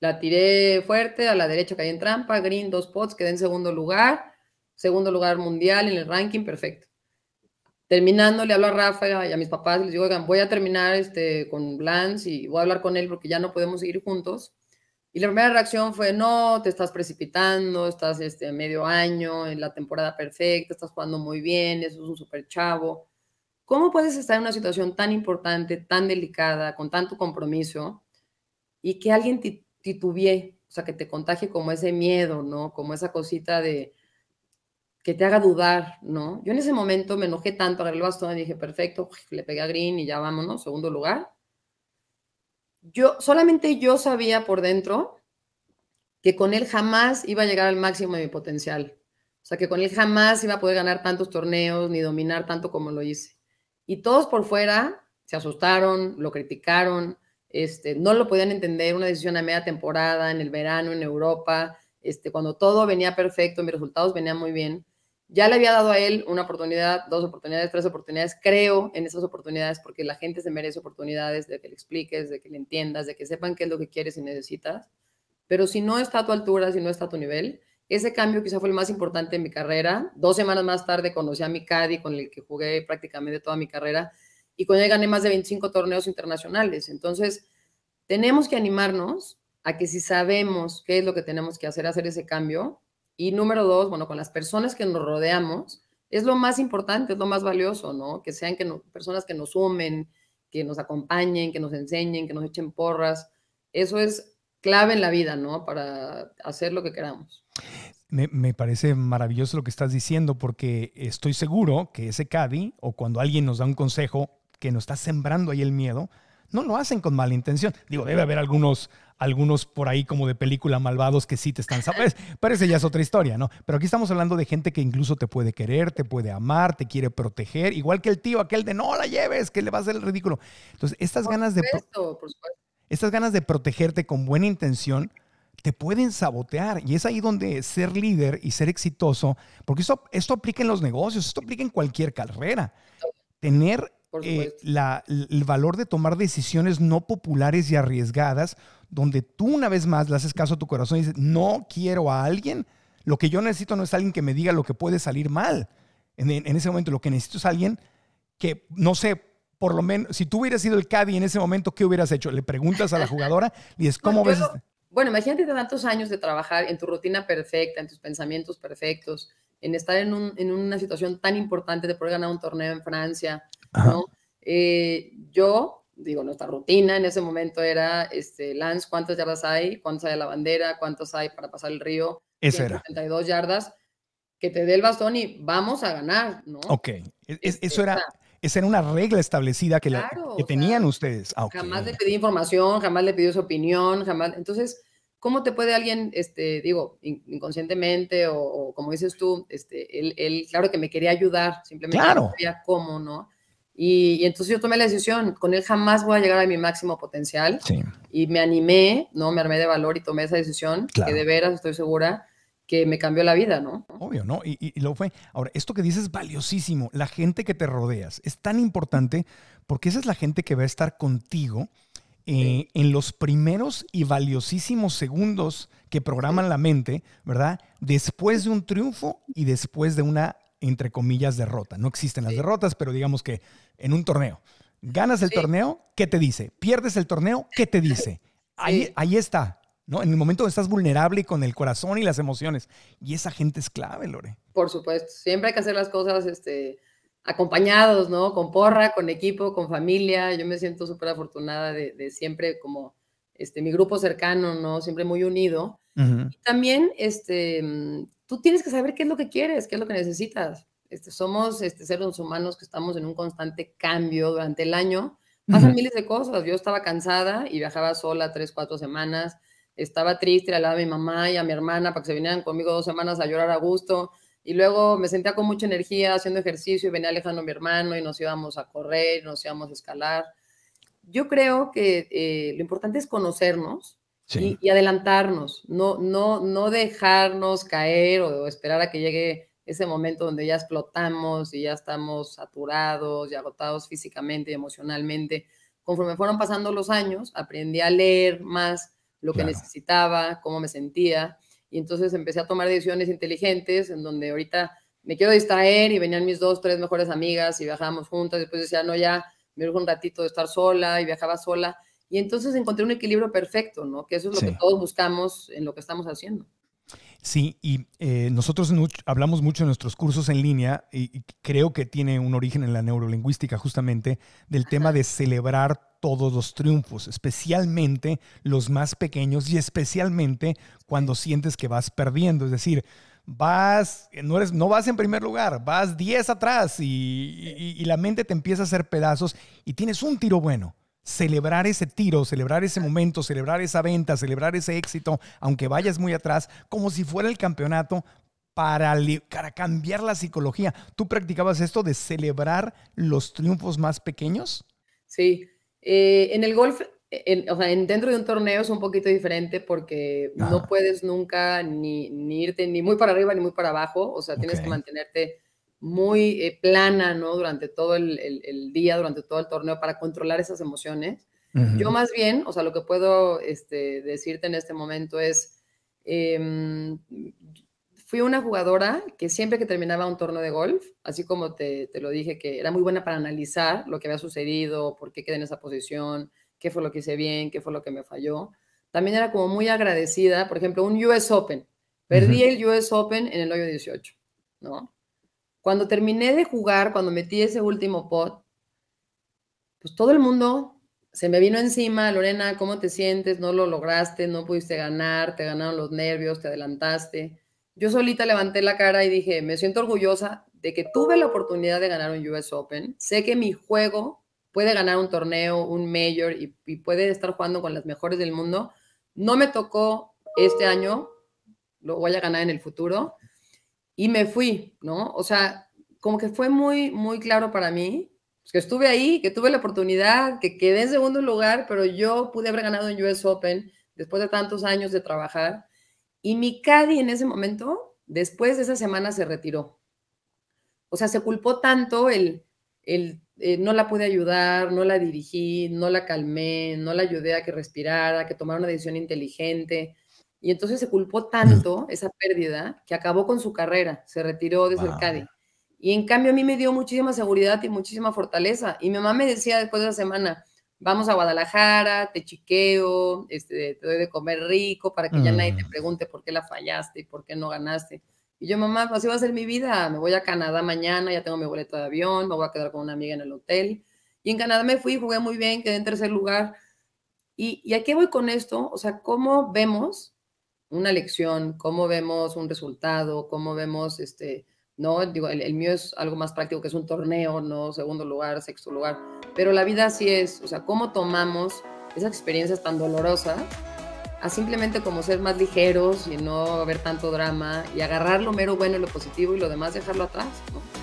La tiré fuerte, a la derecha caí en trampa, green, dos pots, quedé en segundo lugar, segundo lugar mundial en el ranking, perfecto. Terminando, le hablo a Rafa y a mis papás, les digo, oigan, voy a terminar este, con Lance y voy a hablar con él porque ya no podemos seguir juntos y la primera reacción fue, no, te estás precipitando, estás este, medio año, en la temporada perfecta, estás jugando muy bien, eso es un super chavo. ¿Cómo puedes estar en una situación tan importante, tan delicada, con tanto compromiso, y que alguien titubee, o sea, que te contagie como ese miedo, ¿no? Como esa cosita de que te haga dudar, ¿no? Yo en ese momento me enojé tanto, agarré el bastón y dije, perfecto, le pegué a Green y ya vámonos, segundo lugar yo solamente yo sabía por dentro que con él jamás iba a llegar al máximo de mi potencial. O sea, que con él jamás iba a poder ganar tantos torneos ni dominar tanto como lo hice. Y todos por fuera se asustaron, lo criticaron, este, no lo podían entender, una decisión a media temporada, en el verano, en Europa, este, cuando todo venía perfecto, mis resultados venían muy bien. Ya le había dado a él una oportunidad, dos oportunidades, tres oportunidades. Creo en esas oportunidades porque la gente se merece oportunidades de que le expliques, de que le entiendas, de que sepan qué es lo que quieres y necesitas. Pero si no está a tu altura, si no está a tu nivel, ese cambio quizá fue el más importante en mi carrera. Dos semanas más tarde conocí a mi Caddy, con el que jugué prácticamente toda mi carrera, y con él gané más de 25 torneos internacionales. Entonces, tenemos que animarnos a que si sabemos qué es lo que tenemos que hacer, hacer ese cambio y número dos, bueno, con las personas que nos rodeamos, es lo más importante, es lo más valioso, ¿no? Que sean que personas que nos sumen, que nos acompañen, que nos enseñen, que nos echen porras. Eso es clave en la vida, ¿no? Para hacer lo que queramos. Me, parece maravilloso lo que estás diciendo porque estoy seguro que ese Cadi o cuando alguien nos da un consejo que nos está sembrando ahí el miedo, no lo hacen con mala intención. Digo, debe haber algunos, algunos por ahí como de película malvados que sí te están... ¿sabes? parece ya es otra historia, ¿no? Pero aquí estamos hablando de gente que incluso te puede querer, te puede amar, te quiere proteger, igual que el tío aquel de no la lleves, que le va a hacer el ridículo. Entonces, estas por ganas supuesto, de... Estas ganas de protegerte con buena intención te pueden sabotear. Y es ahí donde ser líder y ser exitoso, porque esto, esto aplica en los negocios, esto aplica en cualquier carrera. Tener eh, la, el valor de tomar decisiones no populares y arriesgadas, donde tú una vez más le haces caso a tu corazón y dices, no quiero a alguien, lo que yo necesito no es alguien que me diga lo que puede salir mal. En, ese momento lo que necesito es alguien que, no sé, por lo menos, si tú hubieras sido el caddy en ese momento, ¿qué hubieras hecho? Le preguntas a la jugadora y es ¿cómo ves? Este?". bueno, imagínate tantos años de trabajar en tu rutina perfecta, en tus pensamientos perfectos, en estar en, en una situación tan importante de poder ganar un torneo en Francia, eh, yo, digo, nuestra rutina en ese momento era, este, Lance, ¿cuántas yardas hay? ¿Cuántas hay de la bandera? ¿Cuántas hay para pasar el río? era. 32 yardas. Que te dé el bastón y vamos a ganar, ¿no? Ok. E-, este, eso era... Esa era una regla establecida que, la, que tenían ustedes. Ah, jamás le pedí información, jamás le pedí su opinión, jamás. Entonces, ¿cómo te puede alguien, este, digo, inconscientemente o, como dices tú, este, él, claro que me quería ayudar, simplemente no sabía cómo, ¿no? Y, entonces yo tomé la decisión, con él jamás voy a llegar a mi máximo potencial. Y me animé, ¿no? Me armé de valor y tomé esa decisión, que de veras estoy segura que me cambió la vida, ¿no? Obvio, ¿no? Y, y, lo fue. Ahora, esto que dices es valiosísimo. La gente que te rodeas es tan importante porque esa es la gente que va a estar contigo eh, en los primeros y valiosísimos segundos que programan la mente, ¿verdad? Después de un triunfo y después de una entre comillas, derrota. No existen las derrotas, pero digamos que en un torneo. Ganas el torneo, ¿qué te dice? Pierdes el torneo, ¿qué te dice? Ahí, ahí está, ¿no? En el momento estás vulnerable con el corazón y las emociones. Y esa gente es clave, Lore. Por supuesto, siempre hay que hacer las cosas este, acompañados, ¿no? Con porra, con equipo, con familia. Yo me siento súper afortunada de, siempre como este, mi grupo cercano, ¿no? Siempre muy unido. también este, mm, tú tienes que saber qué es lo que quieres, qué es lo que necesitas. Este, somos este, seres humanos que estamos en un constante cambio durante el año. Pasan miles de cosas. Yo estaba cansada y viajaba sola tres, cuatro semanas. Estaba triste, hablaba a mi mamá y a mi hermana para que se vinieran conmigo dos semanas a llorar a gusto. Y luego me sentía con mucha energía haciendo ejercicio y venía alejando a mi hermano y nos íbamos a correr, nos íbamos a escalar. Yo creo que eh, lo importante es conocernos, y, adelantarnos, no, no, no dejarnos caer o, esperar a que llegue ese momento donde ya explotamos y ya estamos saturados y agotados físicamente y emocionalmente. Conforme fueron pasando los años, aprendí a leer más lo que necesitaba, cómo me sentía, y entonces empecé a tomar decisiones inteligentes en donde ahorita me quiero distraer y venían mis dos, tres mejores amigas y viajábamos juntas, después decía, no, ya, me urge un ratito de estar sola y viajaba sola y entonces encontré un equilibrio perfecto, ¿no? Que eso es lo que todos buscamos en lo que estamos haciendo. Sí, y eh, nosotros hablamos mucho en nuestros cursos en línea y, creo que tiene un origen en la neurolingüística justamente del tema de celebrar todos los triunfos, especialmente los más pequeños y especialmente cuando sientes que vas perdiendo, es decir, vas, no, eres, no vas en primer lugar, vas 10 atrás y la mente te empieza a hacer pedazos y tienes un tiro bueno celebrar ese tiro, celebrar ese momento, celebrar esa venta, celebrar ese éxito, aunque vayas muy atrás, como si fuera el campeonato para, para cambiar la psicología. ¿Tú practicabas esto de celebrar los triunfos más pequeños? Sí. Eh, en el golf, o sea, dentro de un torneo es un poquito diferente porque no puedes nunca ni, irte ni muy para arriba ni muy para abajo. O sea, tienes que mantenerte muy eh, plana, ¿no? Durante todo el, día, durante todo el torneo, para controlar esas emociones. Yo más bien, o sea, lo que puedo este, decirte en este momento es, em, fui una jugadora que siempre que terminaba un torneo de golf, así como te, lo dije, que era muy buena para analizar lo que había sucedido, por qué quedé en esa posición, qué fue lo que hice bien, qué fue lo que me falló. También era como muy agradecida, por ejemplo, un US Open. Perdí el US Open en el hoyo 18, ¿no? Cuando terminé de jugar, cuando metí ese último pot, pues todo el mundo se me vino encima, Lorena, ¿cómo te sientes? No lo lograste, no pudiste ganar, te ganaron los nervios, te adelantaste. Yo solita levanté la cara y dije, me siento orgullosa de que tuve la oportunidad de ganar un US Open. Sé que mi juego puede ganar un torneo, un major y, y puede estar jugando con las mejores del mundo. No me tocó este año, lo voy a ganar en el futuro y me fui, ¿no? O sea, como que fue muy, muy claro para mí pues, que estuve ahí, que tuve la oportunidad, que quedé en segundo lugar, pero yo pude haber ganado en US Open después de tantos años de trabajar. Y mi caddy en ese momento, después de esa semana, se retiró. O sea, se culpó tanto el, el eh, no la pude ayudar, no la dirigí, no la calmé, no la ayudé a que respirara, que tomara una decisión inteligente. Y entonces se culpó tanto esa pérdida que acabó con su carrera, se retiró de el Cercadi. Y en cambio a mí me dio muchísima seguridad y muchísima fortaleza. Y mi mamá me decía después de la semana, vamos a Guadalajara, te chiqueo, este, te doy de comer rico para que ya nadie te mm. pregunte por qué la fallaste y por qué no ganaste. Y yo, mamá, pues, así va a ser mi vida. Me voy a Canadá mañana, ya tengo mi boleto de avión, me voy a quedar con una amiga en el hotel. Y en Canadá me fui, jugué muy bien, quedé en tercer lugar. ¿Y, y a qué voy con esto? O sea, ¿cómo vemos una lección, cómo vemos un resultado, cómo vemos, este, ¿no? Digo, el, mío es algo más práctico, que es un torneo, ¿no? Segundo lugar, sexto lugar. Pero la vida así es, o sea, cómo tomamos esas experiencias tan dolorosas a simplemente como ser más ligeros y no ver tanto drama y agarrar lo mero bueno y lo positivo y lo demás dejarlo atrás, ¿no?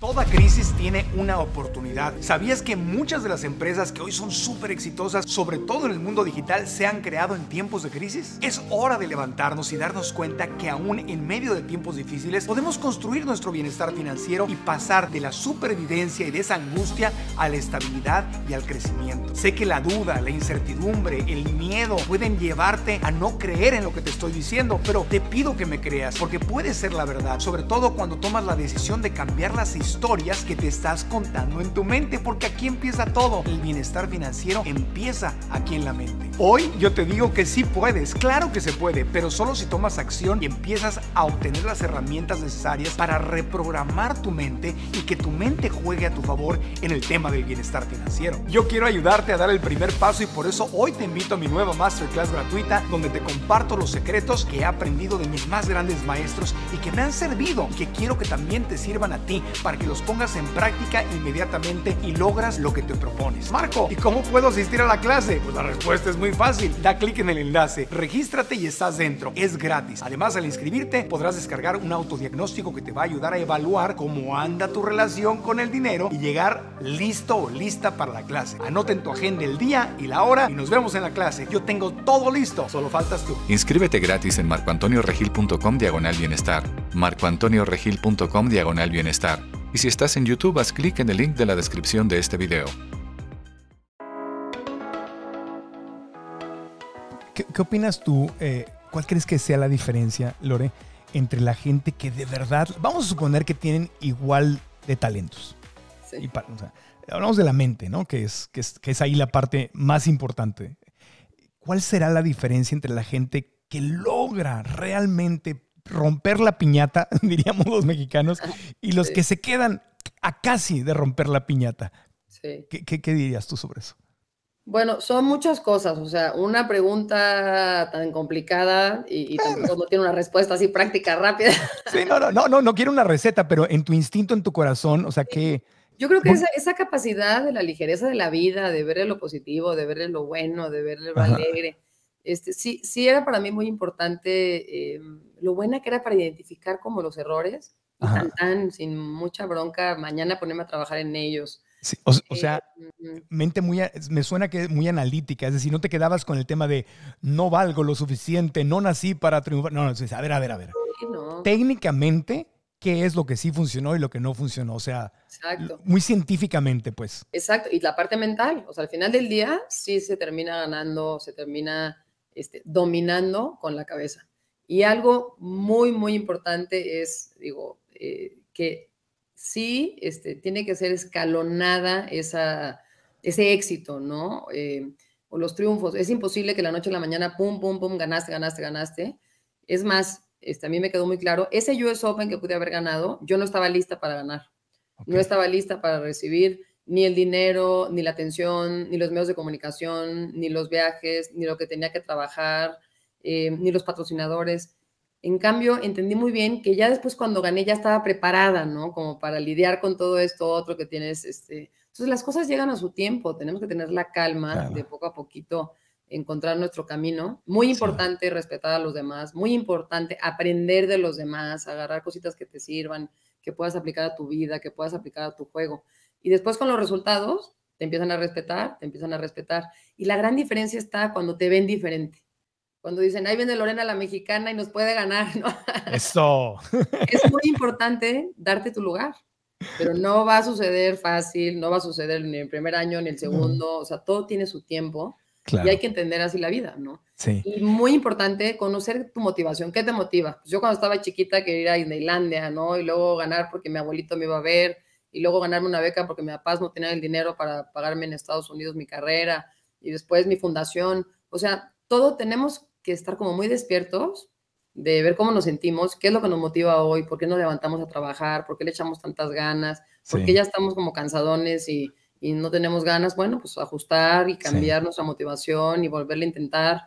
Toda crisis tiene una oportunidad. ¿Sabías que muchas de las empresas que hoy son súper exitosas, sobre todo en el mundo digital, se han creado en tiempos de crisis? Es hora de levantarnos y darnos cuenta que aún en medio de tiempos difíciles podemos construir nuestro bienestar financiero y pasar de la supervivencia y de esa angustia a la estabilidad y al crecimiento. Sé que la duda, la incertidumbre, el miedo pueden llevarte a no creer en lo que te estoy diciendo, pero te pido que me creas porque puede ser la verdad, sobre todo cuando tomas la decisión de cambiar las historias que te estás contando en tu mente, porque aquí empieza todo. El bienestar financiero empieza aquí en la mente. Hoy yo te digo que sí puedes, claro que se puede, pero solo si tomas acción y empiezas a obtener las herramientas necesarias para reprogramar tu mente y que tu mente juegue a tu favor en el tema del bienestar financiero. Yo quiero ayudarte a dar el primer paso y por eso hoy te invito a mi nueva masterclass gratuita donde te comparto los secretos que he aprendido de mis más grandes maestros y que me han servido que quiero que también te sirvan a ti para que los pongas en práctica inmediatamente y logras lo que te propones. Marco, ¿y cómo puedo asistir a la clase? Pues la respuesta es muy fácil. Da clic en el enlace, regístrate y estás dentro. Es gratis. Además, al inscribirte podrás descargar un autodiagnóstico que te va a ayudar a evaluar cómo anda tu relación con el dinero y llegar listo o lista para la clase. Anota en tu agenda el día y la hora y nos vemos en la clase. Yo tengo todo listo, solo faltas tú. Inscríbete gratis en marcoantonioregil.com diagonal bienestar marcoantonioregil.com diagonal bienestar. Y si estás en YouTube, haz clic en el link de la descripción de este video. ¿Qué, opinas tú? Eh, ¿Cuál crees que sea la diferencia, Lore, entre la gente que de verdad, vamos a suponer que tienen igual de talentos? Sí. hablamos de la mente, ¿no? Que es, es, que es ahí la parte más importante. ¿Cuál será la diferencia entre la gente que logra realmente romper la piñata, diríamos los mexicanos, ah, y los que se quedan a casi de romper la piñata. ¿Qué, dirías tú sobre eso? Bueno, son muchas cosas, o sea, una pregunta tan complicada y, no tiene una respuesta así práctica, rápida. Sí, no, no, no, no, quiero una receta, pero en tu instinto, en tu corazón, o sea, que... Yo creo que esa, esa, capacidad de la ligereza de la vida, de ver lo positivo, de ver lo bueno, de ver lo alegre, este, sí, sí era para mí muy importante em, lo buena que era para identificar como los errores, sin mucha bronca, mañana ponerme a trabajar en ellos. o, eh, sea, mente muy, me suena que es muy analítica, es decir, no te quedabas con el tema de no valgo lo suficiente, no nací para triunfar. No, no, a ver, a ver, a ver. No. Técnicamente, ¿qué es lo que sí funcionó y lo que no funcionó? O sea, muy científicamente, pues. Exacto, y la parte mental, o sea, al final del día sí se termina ganando, se termina este, dominando con la cabeza. Y algo muy, muy importante es, digo, eh, que sí, este, tiene que ser escalonada esa, ese éxito, ¿no? Eh, o los triunfos. Es imposible que la noche a la mañana, pum, pum, pum, ganaste, ganaste, ganaste. Es más, este, a mí me quedó muy claro, ese US Open que pude haber ganado, yo no estaba lista para ganar. No estaba lista para recibir ni el dinero, ni la atención, ni los medios de comunicación, ni los viajes, ni lo que tenía que trabajar. Eh, ni los patrocinadores. En cambio, entendí muy bien que ya después cuando gané ya estaba preparada, ¿no? Como para lidiar con todo esto otro que tienes. Este... Entonces las cosas llegan a su tiempo, tenemos que tener la calma de poco a poquito encontrar nuestro camino. Muy importante respetar a los demás, muy importante aprender de los demás, agarrar cositas que te sirvan, que puedas aplicar a tu vida, que puedas aplicar a tu juego. Y después con los resultados, te empiezan a respetar, te empiezan a respetar. Y la gran diferencia está cuando te ven diferente cuando dicen, ahí viene Lorena la mexicana y nos puede ganar, ¿no? Eso. es muy importante darte tu lugar, pero no va a suceder fácil, no va a suceder ni el primer año, ni el segundo, o sea, todo tiene su tiempo. Y hay que entender así la vida, ¿no? Sí. Y muy importante conocer tu motivación. ¿Qué te motiva? Pues yo cuando estaba chiquita quería ir a Disneylandia, ¿no? Y luego ganar porque mi abuelito me iba a ver, y luego ganarme una beca porque mi papá no tenía el dinero para pagarme en Estados Unidos mi carrera, y después mi fundación. O sea, todo tenemos que estar como muy despiertos de ver cómo nos sentimos, qué es lo que nos motiva hoy, por qué nos levantamos a trabajar, por qué le echamos tantas ganas, por qué ya estamos como cansadones y, no tenemos ganas, bueno, pues ajustar y cambiar nuestra motivación y volverle a intentar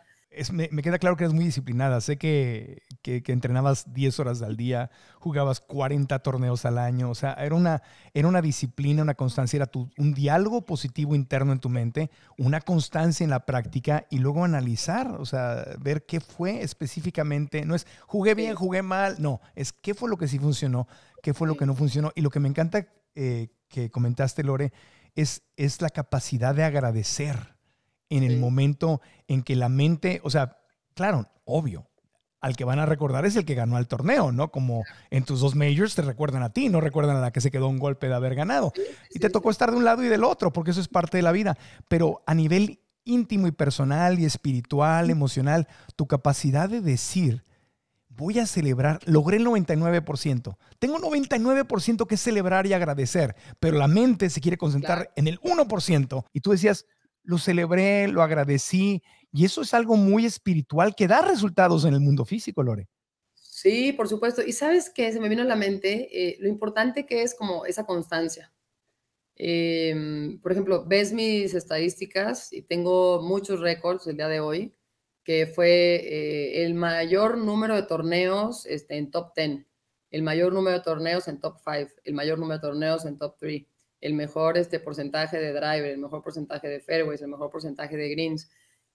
me, queda claro que eres muy disciplinada. Sé que, entrenabas 10 horas al día, jugabas 40 torneos al año. O sea, era una, era una disciplina, una constancia, era un diálogo positivo interno en tu mente, una constancia en la práctica y luego analizar, o sea, ver qué fue específicamente. No es jugué bien, jugué mal, no, es qué fue lo que sí funcionó, qué fue lo que no funcionó. Y lo que me encanta eh, que comentaste, Lore, es, es la capacidad de agradecer en el momento en que la mente, o sea, claro, obvio, al que van a recordar es el que ganó el torneo, ¿no? Como en tus dos majors te recuerdan a ti, no recuerdan a la que se quedó un golpe de haber ganado. Y te tocó estar de un lado y del otro, porque eso es parte de la vida. Pero a nivel íntimo y personal y espiritual, emocional, tu capacidad de decir, voy a celebrar, logré el 99%. Tengo 99% que celebrar y agradecer, pero la mente se quiere concentrar en el 1%. Y tú decías, lo celebré, lo agradecí, y eso es algo muy espiritual que da resultados en el mundo físico, Lore. Sí, por supuesto. Y sabes que se me vino a la mente eh, lo importante que es como esa constancia. Em, por ejemplo, ves mis estadísticas y tengo muchos récords el día de hoy, que fue eh, el mayor número de torneos este, en top 10, el mayor número de torneos en top 5, el mayor número de torneos en top 3 el mejor este porcentaje de driver, el mejor porcentaje de fairways, el mejor porcentaje de greens.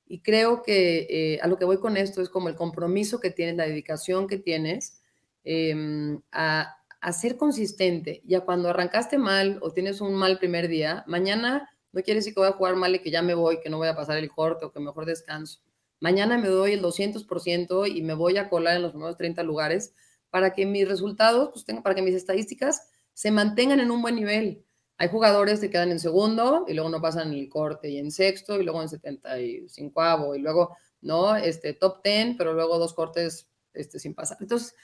Y creo que eh, a lo que voy con esto es como el compromiso que tienes, la dedicación que tienes em, a, ser consistente. Ya cuando arrancaste mal o tienes un mal primer día, mañana no quiere decir que voy a jugar mal y que ya me voy, que no voy a pasar el corte o que mejor descanso. Mañana me doy el 200% y me voy a colar en los primeros 30 lugares para que mis resultados, pues para que mis estadísticas se mantengan en un buen nivel hay jugadores que quedan en segundo y luego no pasan el corte y en sexto y luego en 75 y luego, ¿no? Este, top ten, pero luego dos cortes este, sin pasar. Entonces,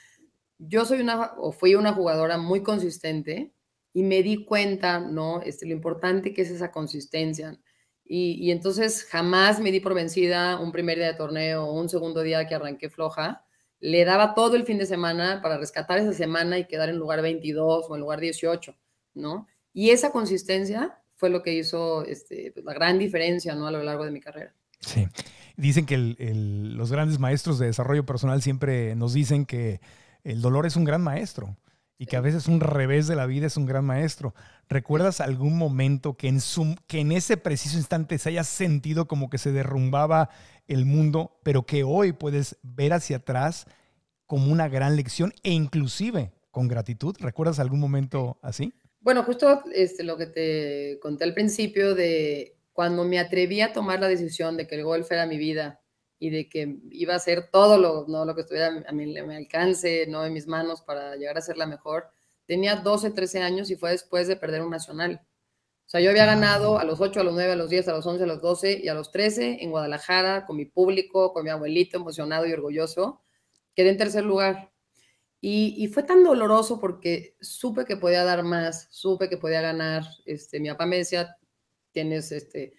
yo soy una, o fui una jugadora muy consistente y me di cuenta, ¿no? Este, lo importante que es esa consistencia. Y, y entonces jamás me di por vencida un primer día de torneo o un segundo día que arranqué floja. Le daba todo el fin de semana para rescatar esa semana y quedar en lugar 22 o en lugar 18, ¿no? Y esa consistencia fue lo que hizo este, pues, la gran diferencia ¿no? a lo largo de mi carrera. Sí. Dicen que los grandes maestros de desarrollo personal siempre nos dicen que el dolor es un gran maestro y que a veces un revés de la vida es un gran maestro. ¿Recuerdas algún momento que en, que en ese preciso instante se haya sentido como que se derrumbaba el mundo, pero que hoy puedes ver hacia atrás como una gran lección e inclusive con gratitud? ¿Recuerdas algún momento así? Bueno, justo este, lo que te conté al principio de cuando me atreví a tomar la decisión de que el golf era mi vida y de que iba a hacer todo lo, lo que estuviera a mi, alcance, no en mis manos para llegar a ser la mejor, tenía 12, 13 años y fue después de perder un nacional. O sea, yo había ganado a los 8, a los 9, a los 10, a los 11, a los 12 y a los 13 en Guadalajara con mi público, con mi abuelito emocionado y orgulloso. Quedé en tercer lugar y, fue tan doloroso porque supe que podía dar más, supe que podía ganar. Este, mi papá tienes este,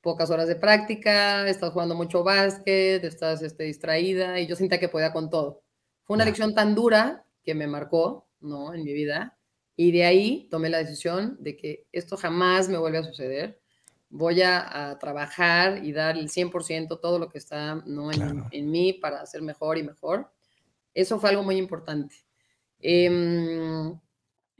pocas horas de práctica, estás jugando mucho básquet, estás este, distraída y yo sentía que podía con todo. Fue una lección tan dura que me marcó ¿no? en mi vida y de ahí tomé la decisión de que esto jamás me vuelve a suceder. Voy a, trabajar y dar el 100% todo lo que está en, en mí para ser mejor y mejor eso fue algo muy importante. Em,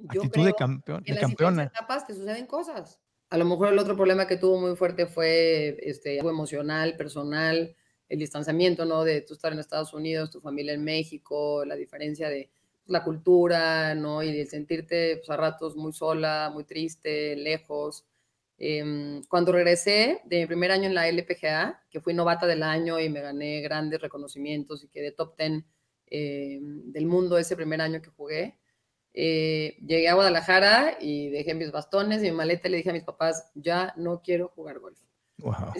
Actitud de, campeón, campeona. Las etapas te suceden cosas. A lo mejor el otro problema que tuvo muy fuerte fue este, algo emocional, personal, el distanciamiento, ¿no? De tú estar en Estados Unidos, tu familia en México, la diferencia de pues, la cultura, ¿no? Y el sentirte pues, a ratos muy sola, muy triste, lejos. Em, cuando regresé de mi primer año en la LPGA, que fui novata del año y me gané grandes reconocimientos y quedé top 10 eh, del mundo ese primer año que jugué. Eh, llegué a Guadalajara y dejé mis bastones y mi maleta y le dije a mis papás, ya no quiero jugar golf.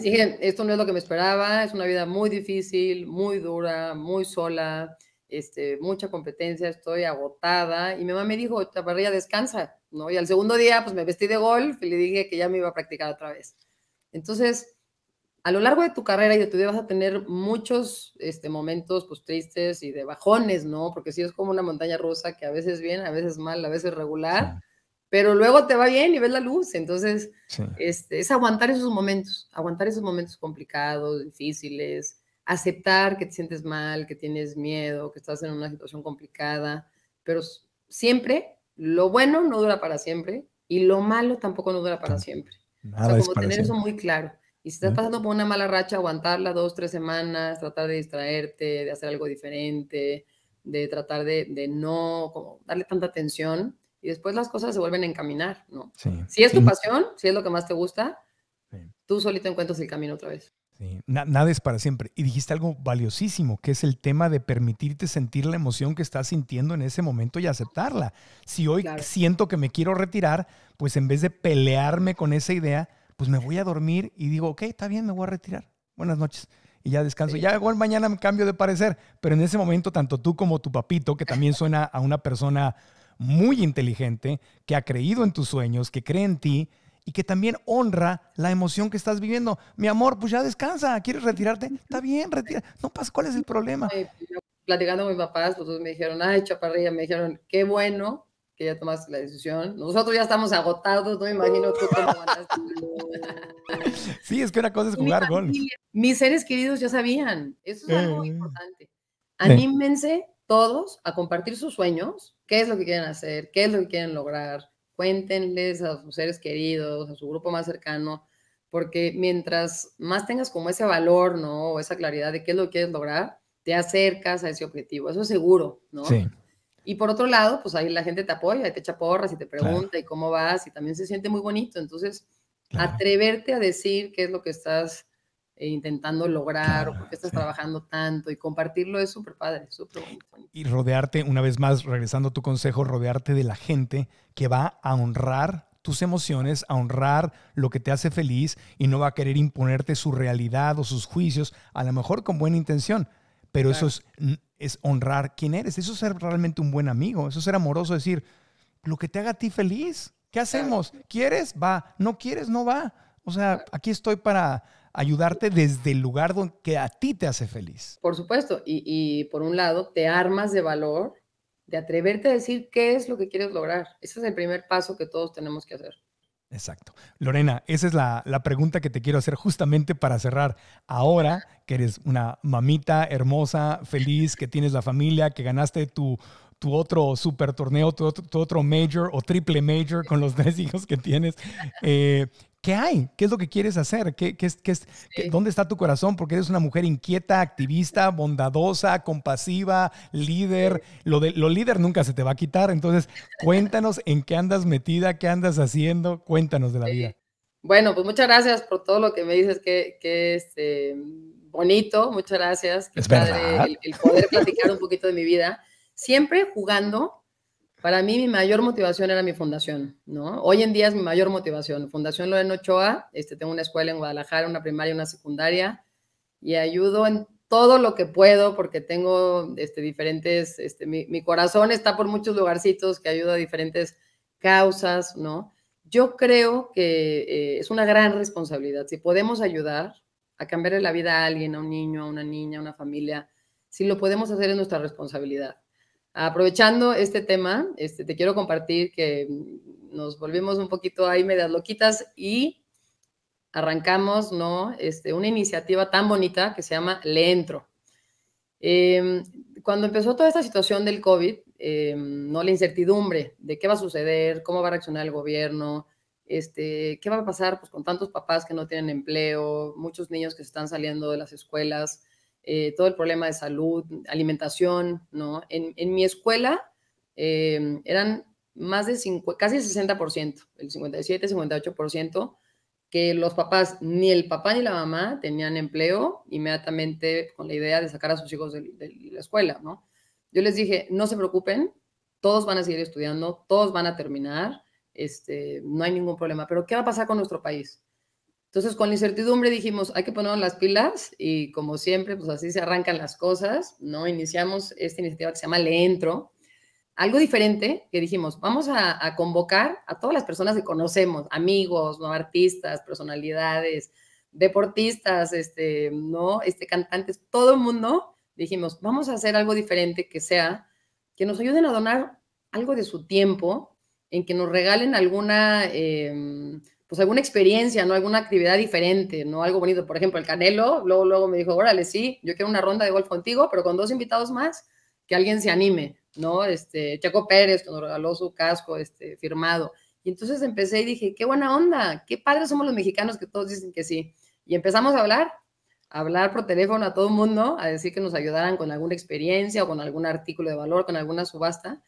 dije, esto no es lo que me esperaba, es una vida muy difícil, muy dura, muy sola, este, mucha competencia, estoy agotada. Y mi mamá me dijo, parrilla descansa, ¿no? Y al segundo día, pues me vestí de golf y le dije que ya me iba a practicar otra vez. Entonces, a lo largo de tu carrera y de tu vida vas a tener muchos este, momentos pues, tristes y de bajones, ¿no? Porque sí es como una montaña rusa que a veces bien, a veces mal, a veces regular, pero luego te va bien y ves la luz. Entonces, este, es aguantar esos momentos, aguantar esos momentos complicados, difíciles, aceptar que te sientes mal, que tienes miedo, que estás en una situación complicada, pero siempre lo bueno no dura para siempre y lo malo tampoco no dura para siempre. como tener eso muy claro y si estás pasando por una mala racha, aguantarla dos, tres semanas, tratar de distraerte, de hacer algo diferente, de tratar de, no darle tanta atención y después las cosas se vuelven a encaminar, ¿no? si es tu pasión, si es lo que más te gusta, tú solito encuentras el camino otra vez. nada es para siempre. Y dijiste algo valiosísimo, que es el tema de permitirte sentir la emoción que estás sintiendo en ese momento y aceptarla. Si hoy siento que me quiero retirar, pues en vez de pelearme con esa idea, pues me voy a dormir y digo, ok, está bien, me voy a retirar. Buenas noches. Y ya descanso. Ya igual mañana me cambio de parecer. Pero en ese momento, tanto tú como tu papito, que también suena a una persona muy inteligente, que ha creído en tus sueños, que cree en ti y que también honra la emoción que estás viviendo. Mi amor, pues ya descansa, ¿quieres retirarte? Está bien, retira. No pasa, ¿cuál es el problema? Platicando con mis papás, me dijeron, ay, chaparrilla, me dijeron, qué bueno ya tomaste la decisión. Nosotros ya estamos agotados, no me imagino tú cómo Sí, es que una cosa es jugar gol. Mis seres queridos ya sabían, eso es eh, algo eh. importante. Anímense todos a compartir sus sueños, qué es lo que quieren hacer, qué es lo que quieren lograr. Cuéntenles a sus seres queridos, a su grupo más cercano, porque mientras más tengas como ese valor, ¿no? O esa claridad de qué es lo que quieres lograr, te acercas a ese objetivo, eso es seguro, ¿no? Y por otro lado, pues ahí la gente te apoya, te echa porras y te pregunta y cómo vas y también se siente muy bonito. Entonces, atreverte a decir qué es lo que estás eh, intentando lograr o por qué estás trabajando tanto y compartirlo es súper padre, súper bonito. Y rodearte, una vez más, regresando a tu consejo, rodearte de la gente que va a honrar tus emociones, a honrar lo que te hace feliz y no va a querer imponerte su realidad o sus juicios, a lo mejor con buena intención, pero eso es, honrar quién eres. Eso es ser realmente un buen amigo. Eso es ser amoroso, decir, lo que te haga a ti feliz. ¿Qué hacemos? ¿Quieres? Va. ¿No quieres? No va. O sea, aquí estoy para ayudarte desde el lugar donde, que a ti te hace feliz. Por supuesto. Y, y por un lado, te armas de valor de atreverte a decir qué es lo que quieres lograr. Ese es el primer paso que todos tenemos que hacer. Exacto. Lorena, esa es la, pregunta que te quiero hacer justamente para cerrar. Ahora que eres una mamita hermosa, feliz, que tienes la familia, que ganaste tu, tu otro super torneo, tu otro, major o triple major con los tres hijos que tienes, eh, ¿qué hay? ¿Qué es lo que quieres hacer? ¿Dónde está tu corazón? Porque eres una mujer inquieta, activista, bondadosa, compasiva, líder. Lo, de, lo líder nunca se te va a quitar. Entonces, cuéntanos en qué andas metida, qué andas haciendo. Cuéntanos de la vida. Bueno, pues muchas gracias por todo lo que me dices, que, que eh, bonito, muchas gracias. Es el poder platicar un poquito de mi vida. Siempre jugando para mí mi mayor motivación era mi fundación, ¿no? Hoy en día es mi mayor motivación. Fundación Loreno Ochoa, este, tengo una escuela en Guadalajara, una primaria, una secundaria, y ayudo en todo lo que puedo porque tengo este, diferentes, este, mi, corazón está por muchos lugarcitos que ayuda a diferentes causas, ¿no? Yo creo que eh, es una gran responsabilidad. Si podemos ayudar a cambiar la vida a alguien, a un niño, a una niña, a una familia, si lo podemos hacer es nuestra responsabilidad. Aprovechando este tema, este, te quiero compartir que mm, nos volvimos un poquito ahí medias loquitas y arrancamos ¿no? Este, una iniciativa tan bonita que se llama Le Entro. Em, cuando empezó toda esta situación del COVID, em, ¿no? la incertidumbre de qué va a suceder, cómo va a reaccionar el gobierno, este, qué va a pasar pues, con tantos papás que no tienen empleo, muchos niños que se están saliendo de las escuelas, eh, todo el problema de salud, alimentación, ¿no? En, mi escuela em, eran más de cinco, casi el 60%, el 57, 58%, que los papás, ni el papá ni la mamá tenían empleo inmediatamente con la idea de sacar a sus hijos de, la escuela, ¿no? Yo les dije, no se preocupen, todos van a seguir estudiando, todos van a terminar, este, no hay ningún problema, pero ¿qué va a pasar con nuestro país? Entonces, con incertidumbre dijimos, hay que poner las pilas y como siempre, pues así se arrancan las cosas, ¿no? Iniciamos esta iniciativa que se llama Le Algo diferente que dijimos, vamos a, convocar a todas las personas que conocemos, amigos, ¿no? artistas, personalidades, deportistas, este, ¿no? Este, cantantes, todo el mundo. Dijimos, vamos a hacer algo diferente que sea, que nos ayuden a donar algo de su tiempo, en que nos regalen alguna... Em, pues alguna experiencia, ¿no? Alguna actividad diferente, ¿no? Algo bonito. Por ejemplo, el Canelo, luego, luego me dijo, órale, sí, yo quiero una ronda de golf contigo, pero con dos invitados más, que alguien se anime, ¿no? Este, Chaco Pérez, cuando regaló su casco, este, firmado. Y entonces empecé y dije, qué buena onda, qué padres somos los mexicanos que todos dicen que sí. Y empezamos a hablar, a hablar por teléfono a todo el mundo, a decir que nos ayudaran con alguna experiencia o con algún artículo de valor, con alguna subasta.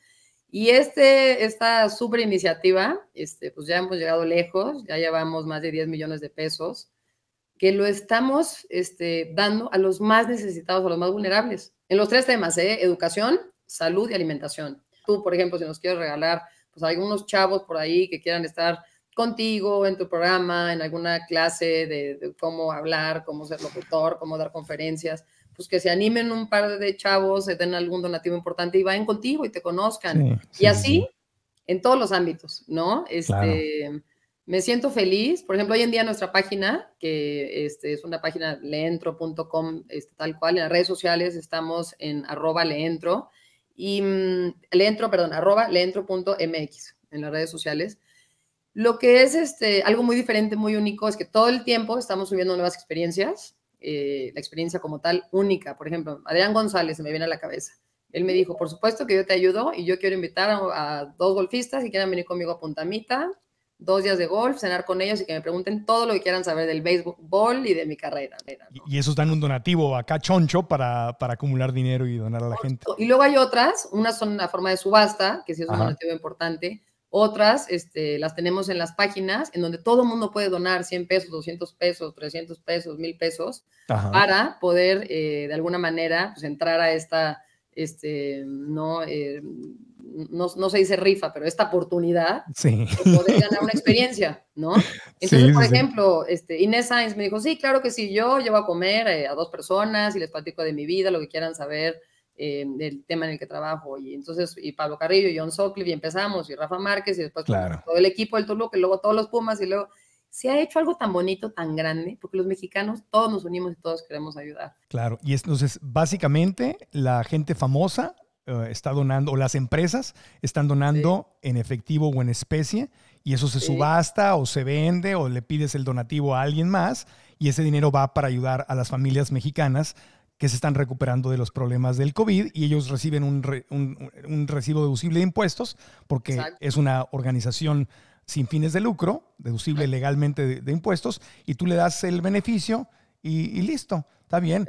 Y este, esta super iniciativa, este, pues ya hemos llegado lejos, ya llevamos más de 10 millones de pesos, que lo estamos este, dando a los más necesitados, a los más vulnerables, en los tres temas, ¿eh? educación, salud y alimentación. Tú, por ejemplo, si nos quieres regalar, pues algunos chavos por ahí que quieran estar contigo en tu programa, en alguna clase de cómo hablar, cómo ser locutor, cómo dar conferencias, pues que se animen un par de chavos, se den algún donativo importante y vayan contigo y te conozcan. y así en todos los ámbitos, ¿no? Este, me siento feliz. Por ejemplo, hoy en día nuestra página, que este, es una página leentro.com, este, tal cual, en las redes sociales estamos en arroba leentro y mm, leentro, perdón, arroba leentro.mx en las redes sociales. Lo que es este, algo muy diferente, muy único, es que todo el tiempo estamos subiendo nuevas experiencias eh, la experiencia como tal única. Por ejemplo, Adrián González se me viene a la cabeza. Él me dijo, por supuesto que yo te ayudo y yo quiero invitar a, dos golfistas que quieran venir conmigo a Puntamita, dos días de golf, cenar con ellos y que me pregunten todo lo que quieran saber del béisbol y de mi carrera. y Y eso dan un donativo acá choncho para, acumular dinero y donar a la gente. Y luego hay otras, unas son una forma de subasta, que sí es un donativo importante, otras este, las tenemos en las páginas en donde todo el mundo puede donar 100 pesos, 200 pesos, 300 pesos, 1000 pesos para poder eh, de alguna manera pues, entrar a esta, este, eh, no, no, se dice rifa, pero esta oportunidad de poder ganar una experiencia, ¿no? Entonces, por ejemplo, este, Inés Sainz me dijo, sí, claro que sí, yo llevo a comer eh, a dos personas y les platico de mi vida, lo que quieran saber eh, del tema en el que trabajo. Y entonces, y Pablo Carrillo, y John Sockley, y empezamos, y Rafa Márquez, y después pues, todo el equipo del Toluca, y luego todos los Pumas, y luego se ha hecho algo tan bonito, tan grande, porque los mexicanos todos nos unimos y todos queremos ayudar. Claro, y entonces básicamente la gente famosa eh, está donando, o las empresas están donando en efectivo o en especie, y eso se subasta o se vende o le pides el donativo a alguien más, y ese dinero va para ayudar a las familias mexicanas que se están recuperando de los problemas del COVID y ellos reciben un, un, recibo deducible de impuestos porque es una organización sin fines de lucro, deducible legalmente de, impuestos, y tú le das el beneficio y, listo, está bien.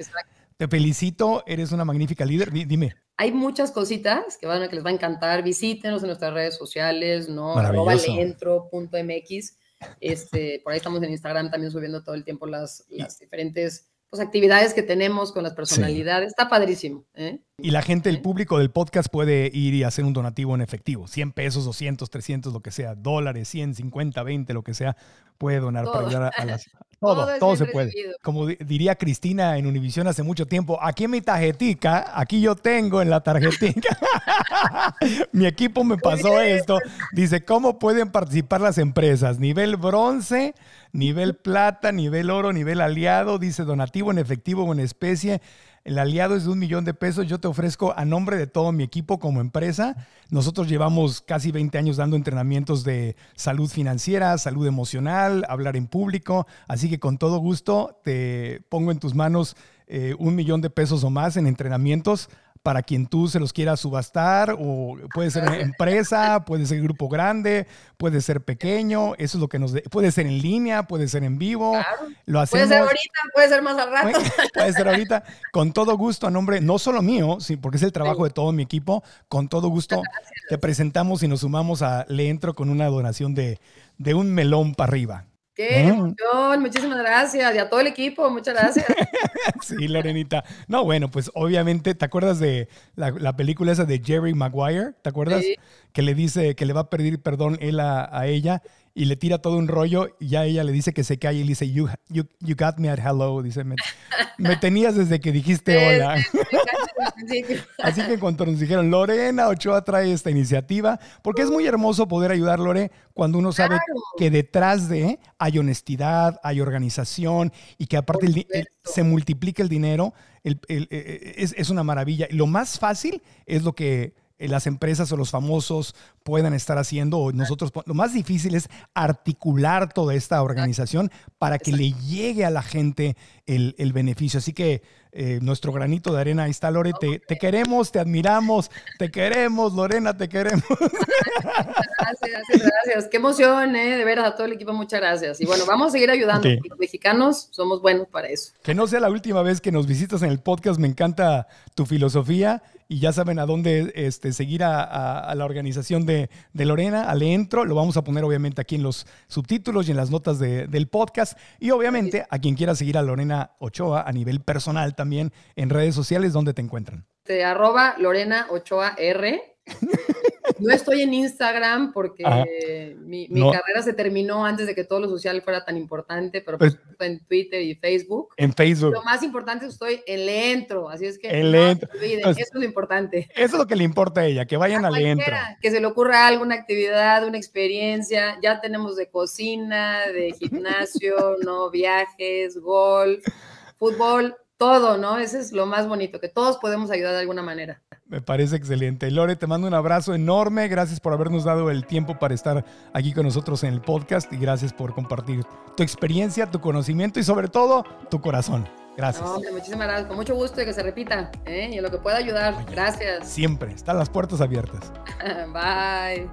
Te felicito, eres una magnífica líder. Dime. Hay muchas cositas que, van, que les va a encantar. Visítenos en nuestras redes sociales, ¿no? Arroba Este, por ahí estamos en Instagram también subiendo todo el tiempo las, las diferentes pues, actividades que tenemos con las personalidades. Está padrísimo. ¿eh? Y la gente, el ¿Eh? público del podcast puede ir y hacer un donativo en efectivo, 100 pesos, 200, 300, lo que sea, dólares, 150, 20, lo que sea, puede donar para ayudar a, las... Todo, todo, todo se puede. Como diría Cristina en Univisión hace mucho tiempo, aquí en mi tarjetica, aquí yo tengo en la tarjetica, mi equipo me pasó esto, dice, ¿cómo pueden participar las empresas? Nivel bronce, nivel plata, nivel oro, nivel aliado, dice donativo en efectivo o en especie. El aliado es de un millón de pesos. Yo te ofrezco a nombre de todo mi equipo como empresa. Nosotros llevamos casi 20 años dando entrenamientos de salud financiera, salud emocional, hablar en público. Así que con todo gusto te pongo en tus manos eh, un millón de pesos o más en entrenamientos para quien tú se los quieras subastar o puede ser una empresa, puede ser grupo grande, puede ser pequeño, eso es lo que nos puede ser en línea, puede ser en vivo, lo hacemos. Puede ser ahorita, puede ser más al rato. puede ser ahorita, con todo gusto a nombre no solo mío, sí, porque es el trabajo de todo mi equipo, con todo gusto te presentamos y nos sumamos a Le entro con una donación de de un melón para arriba. Qué ¿Eh? emoción, muchísimas gracias. Y a todo el equipo, muchas gracias. sí, Lorenita. No, bueno, pues obviamente, ¿te acuerdas de la, película esa de Jerry Maguire? ¿Te acuerdas? Que le dice que le va a pedir perdón él a ella y le tira todo un rollo y ya ella le dice que se calle y le dice, you, got me at hello, dice, me, tenías desde que dijiste hola. Así que cuando nos dijeron, Lorena Ochoa trae esta iniciativa, porque es muy hermoso poder ayudar, Lore, cuando uno sabe que detrás de hay honestidad, hay organización y que aparte se multiplica el dinero, e, e, es, es una maravilla. Lo más fácil es lo que eh, las empresas o los famosos puedan estar haciendo. Nosotros, lo más difícil es articular toda esta organización para que le llegue a la gente el, beneficio. Así que eh, nuestro granito de arena, ahí está Lore, te, queremos, te admiramos, te queremos, Lorena, te queremos. Gracias, gracias, qué emoción, eh, de verdad, a todo el equipo, muchas gracias. Y bueno, vamos a seguir ayudando, los mexicanos somos buenos para eso. Que no sea la última vez que nos visitas en el podcast, me encanta tu filosofía y ya saben a dónde este, seguir a, la organización de, Lorena, al entro. Lo vamos a poner obviamente aquí en los subtítulos y en las notas de, del podcast. Y obviamente a quien quiera seguir a Lorena Ochoa a nivel personal también en redes sociales, ¿dónde te encuentran? Te este, arroba Lorena Ochoa R. no estoy en Instagram porque mi, carrera se terminó antes de que todo lo social fuera tan importante, pero pues, pues en Twitter y Facebook. En Facebook. Lo más importante estoy en entro, así es que En no, pues eso es lo importante. Eso es lo que le importa a ella, que vayan a al Que se le ocurra alguna actividad, una experiencia, ya tenemos de cocina, de gimnasio, no viajes, golf, fútbol, todo, ¿no? Ese es lo más bonito, que todos podemos ayudar de alguna manera. Me parece excelente. Lore, te mando un abrazo enorme. Gracias por habernos dado el tiempo para estar aquí con nosotros en el podcast y gracias por compartir tu experiencia, tu conocimiento y sobre todo tu corazón. Gracias. muchísimas gracias. Con mucho gusto y que se repita. ¿eh? Y en lo que pueda ayudar. gracias. Siempre. Están las puertas abiertas. Bye.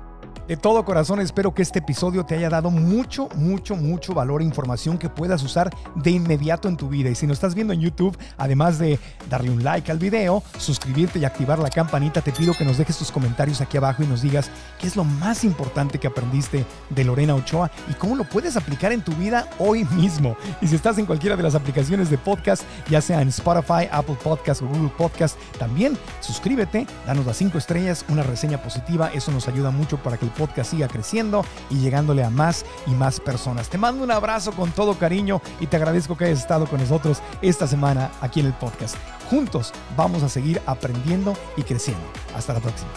De todo corazón espero que este episodio te haya dado mucho, mucho, mucho valor e información que puedas usar de inmediato en tu vida. Y si nos estás viendo en YouTube, además de darle un like al video, suscribirte y activar la campanita, te pido que nos dejes tus comentarios aquí abajo y nos digas qué es lo más importante que aprendiste de Lorena Ochoa y cómo lo puedes aplicar en tu vida hoy mismo. Y si estás en cualquiera de las aplicaciones de podcast, ya sea en Spotify, Apple Podcast o Google Podcast, también suscríbete, danos las cinco estrellas, una reseña positiva, eso nos ayuda mucho para que el podcast siga creciendo y llegándole a más y más personas. Te mando un abrazo con todo cariño y te agradezco que hayas estado con nosotros esta semana aquí en el podcast. Juntos vamos a seguir aprendiendo y creciendo. Hasta la próxima.